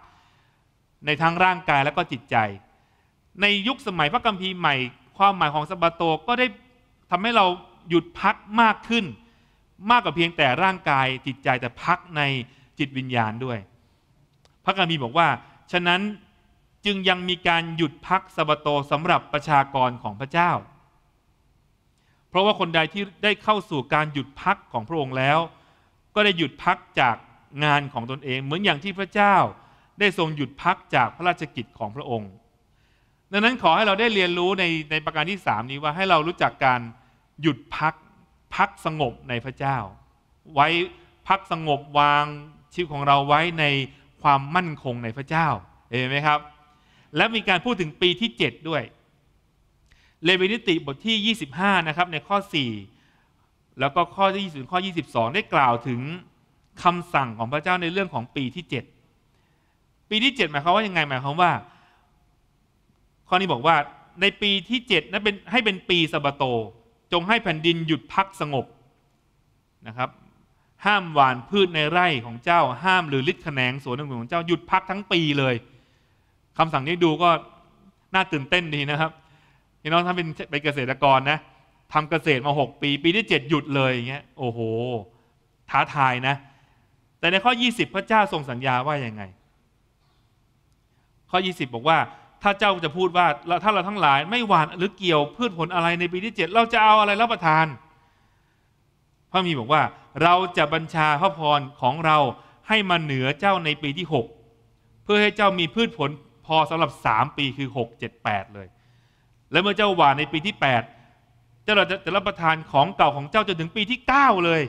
ในทั้งร่างกายและก็จิตใจ ในยุคสมัยพระคัมภีร์ใหม่ความหมายของสะบโตก็ได้ทำให้เราหยุดพักมากขึ้น มากกว่าเพียงแต่ร่างกายจิตใจแต่พักในจิตวิญญาณด้วยพระคัมภีร์บอกว่าฉะนั้นจึงยังมีการหยุดพักสะบโตสำหรับประชากรของพระเจ้า เพราะว่าคนใดที่ได้เข้าสู่การหยุดพักของพระองค์แล้ว ก็ได้หยุดพักจากงานของตนเอง เหมือนอย่างที่พระเจ้าได้ทรงหยุดพักจากพระราชกิจของพระองค์ ดังนั้นขอให้เราได้เรียนรู้ในในประการที่สามนี้ว่าให้เรารู้จักการหยุดพักพักสงบในพระเจ้า ไว้พักสงบวางชีวิตของเราไว้ในความมั่นคงในพระเจ้าเห็นไหมครับและมีการพูดถึงปีที่ 7 ด้วย เลวีนิติบทที่ 25 นะครับในข้อ 4 แล้วก็ข้อที่20 ข้อ 22 ได้กล่าวถึงคำสั่งของพระเจ้าในเรื่องของปีที่ 7 ปีที่ 7 หมายความว่ายังไงหมายความว่า ข้อนี้บอกว่าในปีที่7นั้นเป็นให้เป็นปีสะบโต จงให้แผ่นดินหยุดพักสงบนะครับ ห้ามหวานพืชในไร่ของเจ้าห้ามหรือลิดแขนงสวนของเจ้า หยุดพักทั้งปีเลยคำสั่งนี้ดูก็น่าตื่นเต้นดีนะครับ พี่น้องถ้าเป็นไปเกษตรกรนะทำเกษตรมาหกปี ปีที่เจ็ดหยุดเลยอย่างเงี้ยโอ้โห ท้าทายนะ แต่ในข้อยี่สิบพระเจ้าทรงสัญญาว่าอย่างไง ข้อยี่สิบบอกว่า ถ้าเจ้าจะพูดว่าถ้าเราทั้งหลายไม่หวานหรือเกี่ยวพืชผลอะไรในปีที่เจ็ดเราจะเอาอะไรรับประทาน พระมีบอกว่า เราจะบัญชาพระพรของเราให้มาเหนือเจ้าในปีที่หกเพื่อให้เจ้ามีพืชผลพอสำหรับ 3 ปีคือ6 7 8เลย และเมื่อเจ้าหวานในปีที่8เจ้าจะจะรับประทานของเก่าของเจ้าจนถึงปีที่9เลย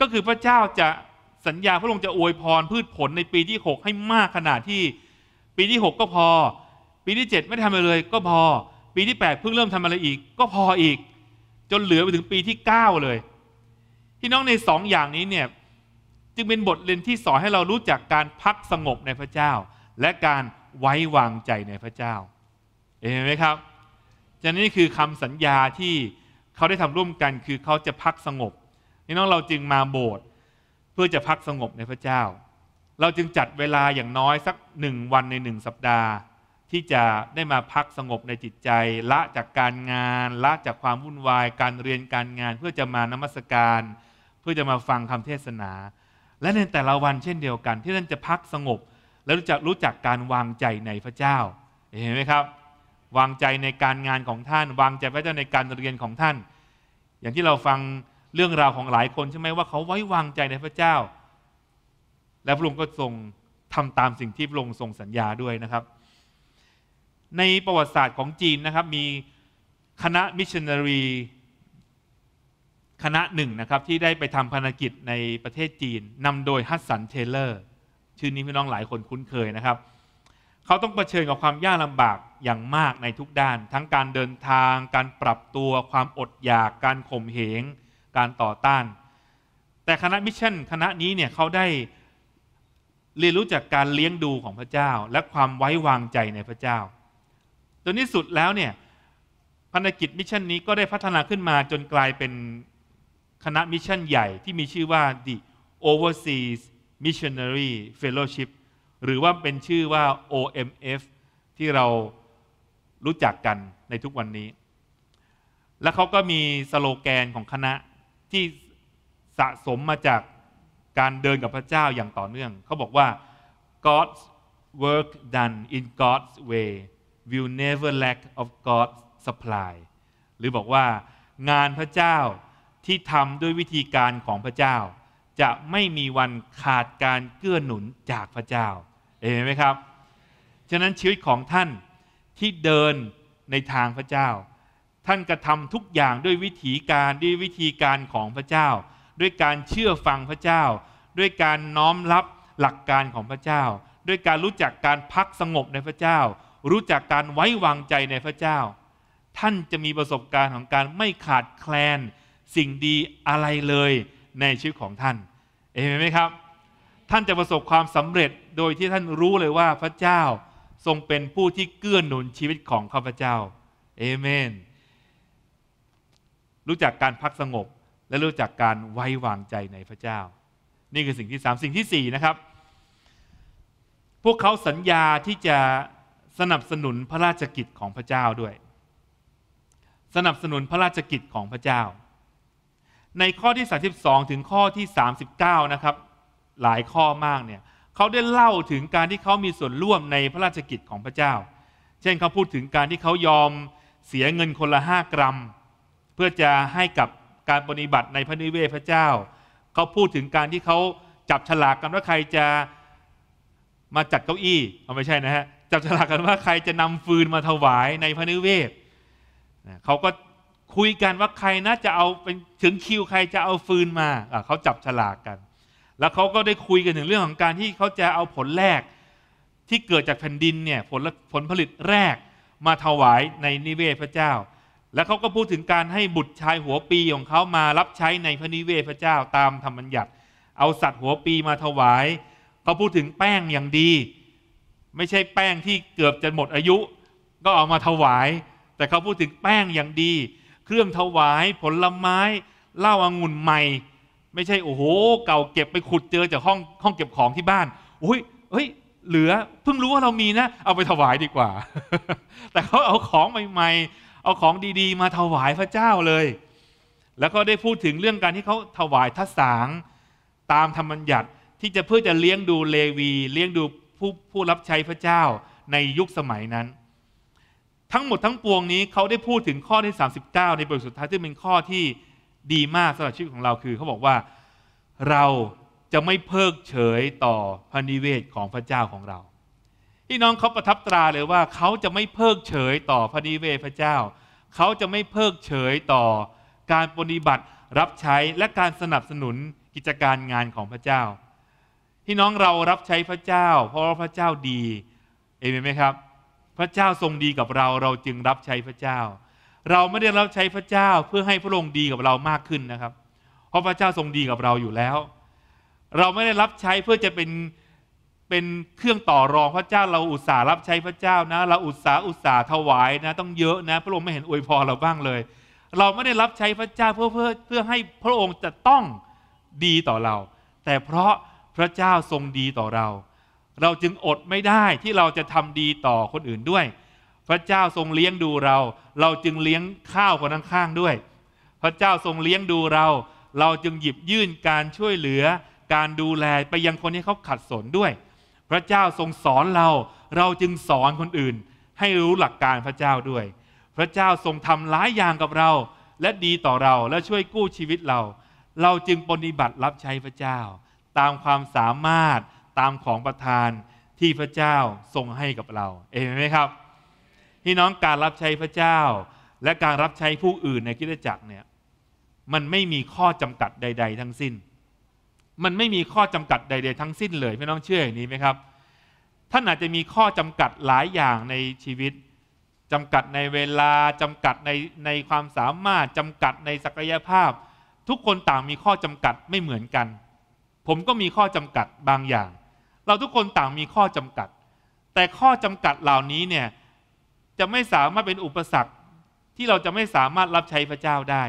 ก็คือพระเจ้าจะสัญญาพระองค์จะอวยพรพืชผลในปีที่6ให้มากขนาดที่ ปีที่6ก็พอ ปีที่7ไม่ทำอะไรเลยก็พอปีที่8เพิ่งเริ่มทำอะไรอีกก็พออีก จนเหลือไปถึงปีที่9เลยพี่น้องในสองอย่างนี้เนี่ย จึงเป็นบทเรียนที่สอนให้เรารู้จักการพักสงบในพระเจ้า และการไว้วางใจในพระเจ้า เห็นไหมครับจะนี้คือคำสัญญาที่เขาได้ทำร่วมกัน คือเขาจะพักสงบนี่น้องเราจึงมาโบสถ์เพื่อจะพักสงบในพระเจ้า เราจึงจัดเวลาอย่างน้อยสักหนึ่งวันในหนึ่งสัปดาห์ ที่จะได้มาพักสงบในจิตใจ ละจากการงาน ละจากความวุ่นวาย การเรียนการงาน เพื่อจะมานมัสการ เพื่อจะมาฟังคำเทศนา และในแต่ละวันเช่นเดียวกัน ที่ท่านจะพักสงบแลวรู้จักรู้จักการวางใจในพระเจ้า เห็นไหมครับวางใจในการงานของท่าน วางใจพระเจ้าในการเรียนของท่าน อย่างที่เราฟังเรื่องราวของหลายคนใช่ไหมว่า เขาไว้วางใจในพระเจ้า และพระองค์ก็ทรงทำตามสิ่งที่พระองค์ทรงสัญญาด้วยนะครับ ในประวัติศาสตร์ของจีนนะครับ มีคณะมิชชันนารีคณะหนึ่งนะครับที่ได้ไปทำภารกิจในประเทศจีนนำโดยฮัสสันเทเลอร์ชื่อนี้พี่น้องหลายคนคุ้นเคยนะครับ เขาต้องเผชิญกับความยากลาบากอย่างมากในทุกด้าน ทั้งการเดินทาง การปรับตัว ความอดอยาก การข่มเหง การต่อต้าน แต่คณะมิชชั่นคณะนี้เนี่ยเขาได้เรียนรู้จากการเลี้ยงดูของพระเจ้า และความไว้วางใจในพระเจ้า จนที่สุดแล้วเนี่ยพันธกิจมิชชั่นนี้ก็ได้พัฒนาขึ้นมาจนกลายเป็นคณะมิชชั่นใหญ่ที่มีชื่อว่า The Overseas มิชชันนารีเฟลโลชิพหรือว่าเป็นชื่อว่า OMF ที่เรารู้จักกันในทุกวันนี้ และเขาก็มีสโลแกนของคณะที่สะสมมาจากการเดินกับพระเจ้าอย่างต่อเนื่อง เขาบอกว่า God's work done in God's way will never lack of God's supply หรือบอกว่างานพระเจ้าที่ทำด้วยวิธีการของพระเจ้าจะไม่มีวันขาดการเกื้อหนุนจากพระเจ้าเห็นไหมครับ ฉะนั้นชีวิตของท่านที่เดินในทางพระเจ้า ท่านกระทำทุกอย่างด้วยวิธีการด้วยวิธีการของพระเจ้า ด้วยการเชื่อฟังพระเจ้า ด้วยการน้อมรับหลักการของพระเจ้า ด้วยการรู้จักการพักสงบในพระเจ้า รู้จักการไว้วางใจในพระเจ้า ท่านจะมีประสบการณ์ของการไม่ขาดแคลนสิ่งดีอะไรเลยในชีวิตของท่านเห็นไหมครับ ท่านจะประสบความสำเร็จโดยที่ท่านรู้เลยว่าพระเจ้าทรงเป็นผู้ที่เกื้อหนุนชีวิตของข้าพเจ้า เอเมน รู้จักการพักสงบและรู้จักการไว้วางใจในพระเจ้า นี่คือสิ่งที่สามสิ่งที่สี่นะครับ พวกเขาสัญญาที่จะสนับสนุนพระราชกิจของพระเจ้าด้วย สนับสนุนพระราชกิจของพระเจ้าในข้อที่ 32 ถึงข้อที่ 39 นะครับหลายข้อมากเนี่ยเขาได้เล่าถึงการที่เขามีส่วนร่วมในพระราชกิจของพระเจ้า เช่นเขาพูดถึงการที่เขายอมเสียเงินคนละห้ากรัม เพื่อจะให้กับการปฏิบัติในพระนิเวศพระเจ้า เขาพูดถึงการที่เขาจับฉลากกันว่าใครจะมาจัดเก้าอี้เอาไม่ใช่นะฮะ จับฉลากกันว่าใครจะนำฟืนมาถวายในพระนิเวศเขาก็คุยกันว่าใครนะจะเอาเป็นถึงคิวใครจะเอาฟืนมาเขาจับฉลากกัน แล้วเขาก็ได้คุยกันถึงเรื่องของการที่เขาจะเอาผลแรก ที่เกิดจากแผ่นดินเนี่ยผลผลผลิตแรกมาถวายในนิเวศพระเจ้า แล้วเขาก็พูดถึงการให้บุตรชายหัวปีของเขามารับใช้ในพระนิเวศพระเจ้าตามธรรมบัญญัติ เอาสัตว์หัวปีมาถวายเขาพูดถึงแป้งอย่างดี ไม่ใช่แป้งที่เกือบจะหมดอายุ ก็เอามาถวาย แต่เขาพูดถึงแป้งอย่างดีเครื่องถวายผลไม้เหล้าอางุ่นใหม่ ไม่ใช่โอ้โหเก่าเก็บไปขุดเจอจากห้องห้องเก็บของที่บ้าน อุ้ยเฮ้ย เหลือ เพิ่งรู้ว่าเรามีนะ เอาไปถวายดีกว่า แต่เขาเอาของใหม่ๆ เอาของดีๆ มาถวายพระเจ้าเลย แล้วก็ได้พูดถึงเรื่องการที่เขาถวายทัศสางตามธรรมบัญญัติที่จะเพื่อจะเลี้ยงดูเลวีเลี้ยงดูผู้ผู้รับใช้พระเจ้าในยุคสมัยนั้นทั้งหมดทั้งปวงนี้เขาได้พูดถึงข้อที่39 ในบทสุดท้ายซึ่งเป็นข้อที่ดีมากสำหรับชีวิตของเราคือ เขาบอกว่า เราจะไม่เพิกเฉยต่อพระนิเวศของพระเจ้าของเรา พี่น้องเขาประทับตราเลยว่าเขาจะไม่เพิกเฉยต่อพระนิเวศพระเจ้าเขาจะไม่เพิกเฉยต่อการปฏิบัติรับใช้และการสนับสนุนกิจการงานของพระเจ้าพี่น้องเรารับใช้พระเจ้า เพราะพระเจ้าดีเอเมนไหมครับพระเจ้าทรงดีกับเราเราจึงรับใช้พระเจ้า เราไม่ได้รับใช้พระเจ้าเพื่อให้พระองค์ดีกับเรามากขึ้นนะครับ เพราะพระเจ้าทรงดีกับเราอยู่แล้ว เราไม่ได้รับใช้เพื่อจะเป็นเป็นเครื่องต่อรองพระเจ้าเราอุตส่าห์รับใช้พระเจ้านะ เราอุตส่าห์อุตส่าห์ถวายนะ ต้องเยอะนะ พระองค์ไม่เห็นอวยพรเราบ้างเลย เราไม่ได้รับใช้พระเจ้าเพื่อเพื่อเพื่อให้พระองค์จะต้องดีต่อเรา แต่เพราะพระเจ้าทรงดีต่อเราเราจึงอดไม่ได้ที่เราจะทำดีต่อคนอื่นด้วย พระเจ้าทรงเลี้ยงดูเรา เราจึงเลี้ยงข้าวคนข้างๆด้วย พระเจ้าทรงเลี้ยงดูเรา เราจึงหยิบยื่นการช่วยเหลือการดูแลไปยังคนที่เขาขัดสนด้วย พระเจ้าทรงสอนเรา เราจึงสอนคนอื่น ให้รู้หลักการพระเจ้าด้วย พระเจ้าทรงทำหลายอย่างกับเราและดีต่อเราและช่วยกู้ชีวิตเรา เราจึงปฏิบัติรับใช้พระเจ้า ตามความสามารถตามของประทานที่พระเจ้าทรงให้กับเรา เอเมนไหมครับพี่น้องการรับใช้พระเจ้าและการรับใช้ผู้อื่นในกิจจักรเนี่ย มันไม่มีข้อจำกัดใด ๆ ทั้งสิ้น มันไม่มีข้อจำกัดใด ๆ ทั้งสิ้นเลยพี่น้องเชื่ออย่างนี้ไหมครับ ท่านอาจจะมีข้อจำกัดหลายอย่างในชีวิต จำกัดในเวลาจำกัดในในความสามารถจำกัดในศักยภาพ ทุกคนต่างมีข้อจำกัดไม่เหมือนกัน ผมก็มีข้อจำกัดบางอย่างเราทุกคนต่างมีข้อจำกัด แต่ข้อจำกัดเหล่านี้เนี่ยจะไม่สามารถเป็นอุปสรรคที่เราจะไม่สามารถรับใช้พระเจ้าได้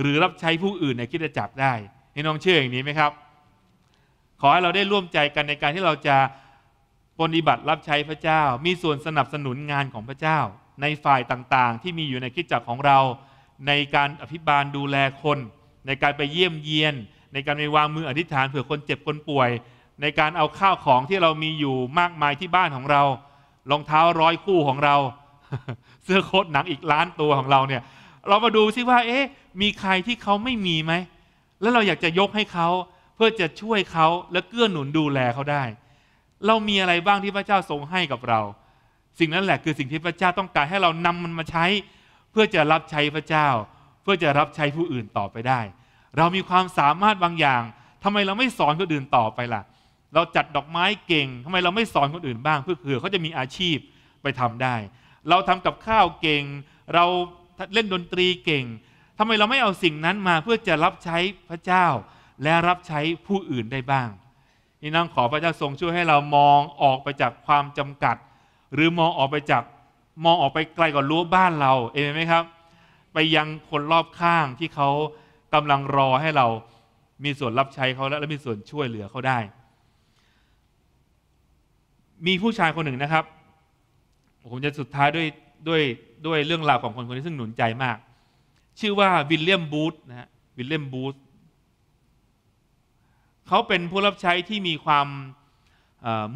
หรือรับใช้ผู้อื่นในคิดจักรได้นี่น้องเชื่ออย่างนี้ไหมครับ ขอให้เราได้ร่วมใจกันในการที่เราจะปฏิบัติรับใช้พระเจ้ามีส่วนสนับสนุนงานของพระเจ้า ในฝ่ายต่างๆ ที่มีอยู่ในคิดจักรของเรา ในการอภิบาลดูแลคน ในการไปเยี่ยมเยียนในการไปวางมืออธิษฐานเผื่อคนเจ็บคนป่วยในการเอาข้าวของที่เรามีอยู่มากมายที่บ้านของเรารองเท้าร้อยคู่ของเรา เสื้อโค้ทหนังอีกล้านตัวของเราเนี่ย เรามาดูซิว่าเอ๊ะ มีใครที่เขาไม่มีไหม แล้วเราอยากจะยกให้เขาเพื่อจะช่วยเขาและเกื้อหนุนดูแลเขาได้ เรามีอะไรบ้างที่พระเจ้าทรงให้กับเรา สิ่งนั้นแหละคือสิ่งที่พระเจ้าต้องการให้เรานำมันมาใช้ เพื่อจะรับใช้พระเจ้า เพื่อจะรับใช้ผู้อื่นต่อไปได้ เรามีความสามารถบางอย่าง ทำไมเราไม่สอนคนอื่นต่อไปล่ะเราจัดดอกไม้เก่ง ทำไมเราไม่สอนคนอื่นบ้าง เพื่อเผื่อเขาจะมีอาชีพไปทำได้ เราทำกับข้าวเก่ง เราเล่นดนตรีเก่ง ทำไมเราไม่เอาสิ่งนั้นมาเพื่อจะรับใช้พระเจ้า และรับใช้ผู้อื่นได้บ้าง นี่นั่งขอพระเจ้าทรงช่วยให้เรามองออกไปจากความจำกัด หรือมองออกไปจากมองออกไปไกลกว่ารั้วบ้านเราเองไหมครับ ไปยังคนรอบข้างที่เขากำลังรอให้เรามีส่วนรับใช้เขาและมีส่วนช่วยเหลือเขาได้มีผู้ชายคนหนึ่งนะครับ ผมจะสุดท้ายด้วยด้วยด้วยเรื่องราวของคนคนนี้ซึ่งหนุนใจมาก ชื่อว่าวิลเลียมบูธนะฮะวิลเลียมบูธเขาเป็นผู้รับใช้ที่มีความ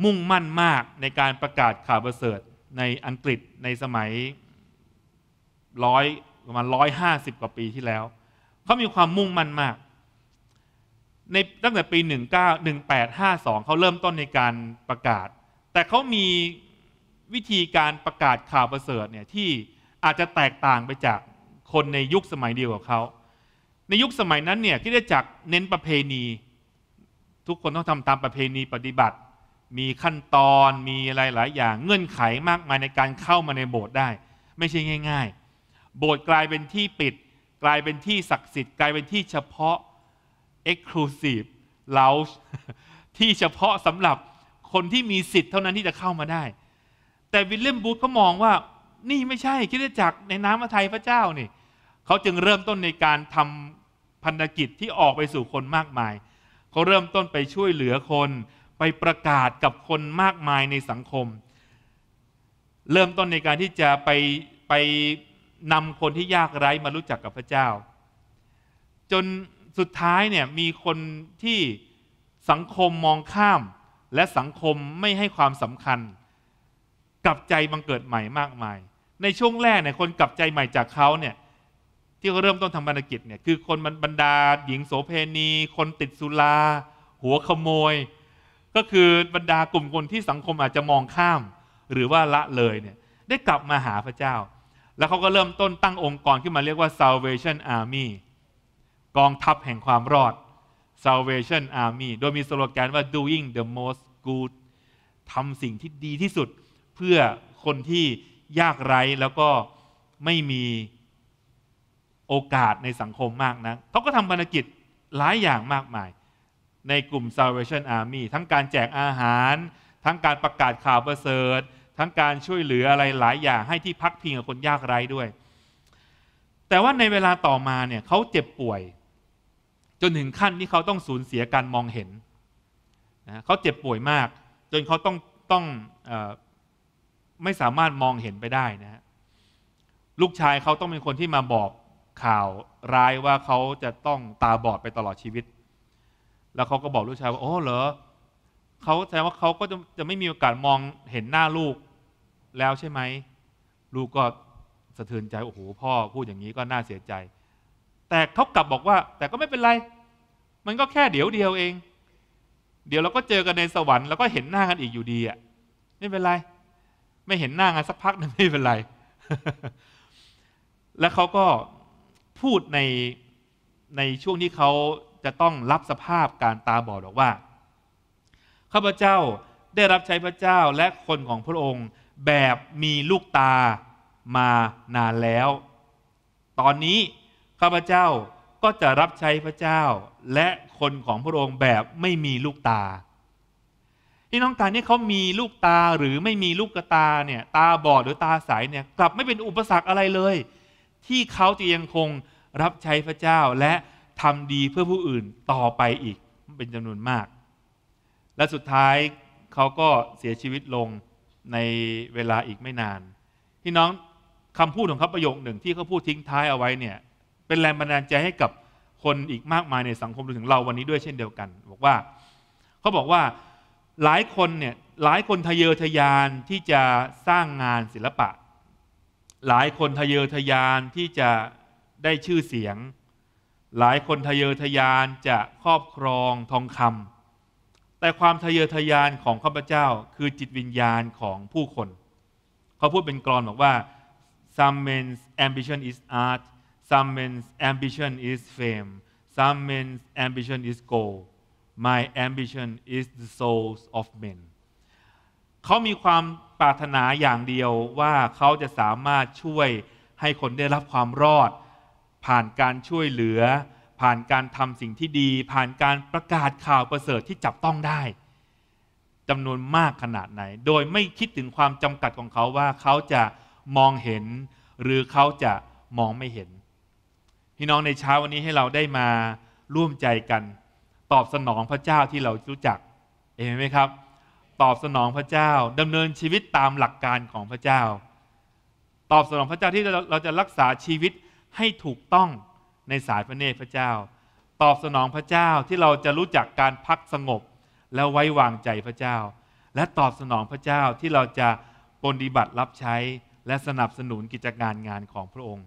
มุ่งมั่นมากในการประกาศข่าวประเสริฐในอังกฤษในสมัยร้อยประมาณร้อยห้าสิบกว่าปีที่แล้ว เขามีความมุ่งมั่นมาก ในตั้งแต่ปีห9 1นึ่งเก้าแปดห้าสองเขาเริ่มต้นในการประกาศแต่เขามีวิธีการประกาศข่าวประเสริฐเนี่ยที่อาจจะแตกต่างไปจากคนในยุคสมัยเดียวกับเขา ในยุคสมัยนั้นเนี่ยคิดได้จักเน้นประเพณี ทุกคนต้องทำตามประเพณีปฏิบัติ มีขั้นตอนมีอะไรหลายอย่างเงื่อนไขมากมายในการเข้ามาในโบสถ์ได้ ไม่ใช่ง่ายๆ โบสถ์กลายเป็นที่ปิด กลายเป็นที่ศักดิ์สิทธิ์ กลายเป็นที่เฉพาะ Exclusive Lounge ที่เฉพาะสำหรับคนที่มีสิทธิ์เท่านั้นที่จะเข้ามาได้ แต่วิลเลียมบูธก็มองว่า นี่ไม่ใช่คิดจักในน้ำพระทัยพระเจ้านี่ เขาจึงเริ่มต้นในการทำพันธกิจที่ออกไปสู่คนมากมาย เขาเริ่มต้นไปช่วยเหลือคน ไปประกาศกับคนมากมายในสังคม เริ่มต้นในการที่จะไปไปนำคนที่ยากไร้มารู้จักกับพระเจ้า จนสุดท้ายเนี่ยมีคนที่สังคมมองข้ามและสังคมไม่ให้ความสำคัญ กลับใจบังเกิดใหม่มากมาย ในช่วงแรกเนี่ยคนกลับใจใหม่จากเขาเนี่ยที่เขาเริ่มต้นทำบัรกิจเนี่ยคือคนบรรดา หญิงโสเพณี คนติดสุราหัวขโมย ก็คือบรรดากลุ่มคนที่สังคมอาจจะมองข้าม หรือว่าละเลยเนี่ยได้กลับมาหาพระเจ้า แล้วเขาก็เริ่มต้นตั้งองค์กรขึ้นมาเรียกว่า Salvation Army กองทัพแห่งความรอด Salvation Army โดยมีสโลแกนว่า doing the most good ทำสิ่งที่ดีที่สุดเพื่อคนที่ยากไร้แล้วก็ไม่มีโอกาสในสังคมมากนะเขาก็ทำภารกิจหลายอย่างมากมาย ในกลุ่ม Salvation Army ทั้งการแจกอาหาร ทั้งการประกาศข่าวประเสริฐ ทั้งการช่วยเหลืออะไรหลายอย่างให้ที่พักพิงกับคนยากไร้ด้วย แต่ว่าในเวลาต่อมาเนี่ยเขาเจ็บป่วยจนถึงขั้นที่เขาต้องสูญเสียการมองเห็นนะเขาเจ็บป่วยมาก จนเขาต้องต้องอไม่สามารถมองเห็นไปได้นะ ลูกชายเขาต้องเป็นคนที่มาบอกข่าวร้ายว่าเขาจะต้องตาบอดไปตลอดชีวิต แล้วเขาก็บอกลูกชายว่าโอ้เหรอเขาแสดงว่าเขาก็จะจะไม่มีโอกาสมองเห็นหน้าลูกแล้วใช่ไหม ลูกก็สะเทือนใจโอ้โหพ่อพูดอย่างนี้ก็น่าเสียใจแต่เขากลับบอกว่า แต่ก็ไม่เป็นไร มันก็แค่เดี๋ยวเดียวเอง เดี๋ยวเราก็เจอกันในสวรรค์แล้วก็เห็นหน้ากันอีกอยู่ดีอ่ะไม่เป็นไร ไม่เห็นหน้ากันสักพักนึงไม่เป็นไร แล้วเขาก็พูดในในช่วงที่เขาจะต้องรับสภาพการตาบอดบอกว่าข้าพเจ้าได้รับใช้พระเจ้าและคนของพระองค์แบบมีลูกตามานานแล้ว ตอนนี้ข้าพเจ้าก็จะรับใช้พระเจ้า และคนของพระองค์แบบไม่มีลูกตาที่น้องการนี่เขามีลูกตาหรือไม่มีลูกตาเนี่ยตาบอดหรือตาสายเนี่ย กลับไม่เป็นอุปสรรคอะไรเลย ที่เขาจะยังคงรับใช้พระเจ้าและทำดีเพื่อผู้อื่นต่อไปอีก เป็นจำนวนมาก และสุดท้ายเขาก็เสียชีวิตลงในเวลาอีกไม่นาน พี่น้องคำพูดของเขาประโยคหนึ่งที่เขาพูดทิ้งท้ายเอาไว้เนี่ยเป็นแรงบันดาลใจให้กับคนอีกมากมายในสังคมรวมถึงเราวันนี้ด้วยเช่นเดียวกัน บอกว่าเขาบอกว่าหลายคนเนี่ยหลายคนทะเยอทะยานที่จะสร้างงานศิลปะ หลายคนทะเยอทะยานที่จะได้ชื่อเสียง หลายคนทะเยอทะยานจะครอบครองทองคำแต่ความทะเยอทะยานของข้าพเจ้าคือจิตวิญญาณของผู้คน เขาพูดเป็นกรอน บอกว่า some men's ambition is art Some men's ambition is fame. Some men's ambition is gold. My ambition is the souls of men. เขามีความปรารถนาอย่างเดียวว่าเขาจะสามารถช่วยให้คนได้รับความรอด ผ่านการช่วยเหลือ ผ่านการทำสิ่งที่ดี ผ่านการประกาศข่าวประเสริฐที่จับต้องได้จำนวนมากขนาดไหน โดยไม่คิดถึงความจำกัดของเขาว่าเขาจะมองเห็น หรือเขาจะมองไม่เห็นพี่น้องในเช้าวันนี้ให้เราได้มาร่วมใจกัน ตอบสนองพระเจ้าที่เรารู้จักเห็นไหมครับ ตอบสนองพระเจ้าดำเนินชีวิตตามหลักการของพระเจ้า ตอบสนองพระเจ้าที่เราจะรักษาชีวิตให้ถูกต้องในสายพระเนตรพระเจ้า ตอบสนองพระเจ้าที่เราจะรู้จักการพักสงบและไว้วางใจพระเจ้า และตอบสนองพระเจ้าที่เราจะปฏิบัติรับใช้และสนับสนุนกิจการงานของพระองค์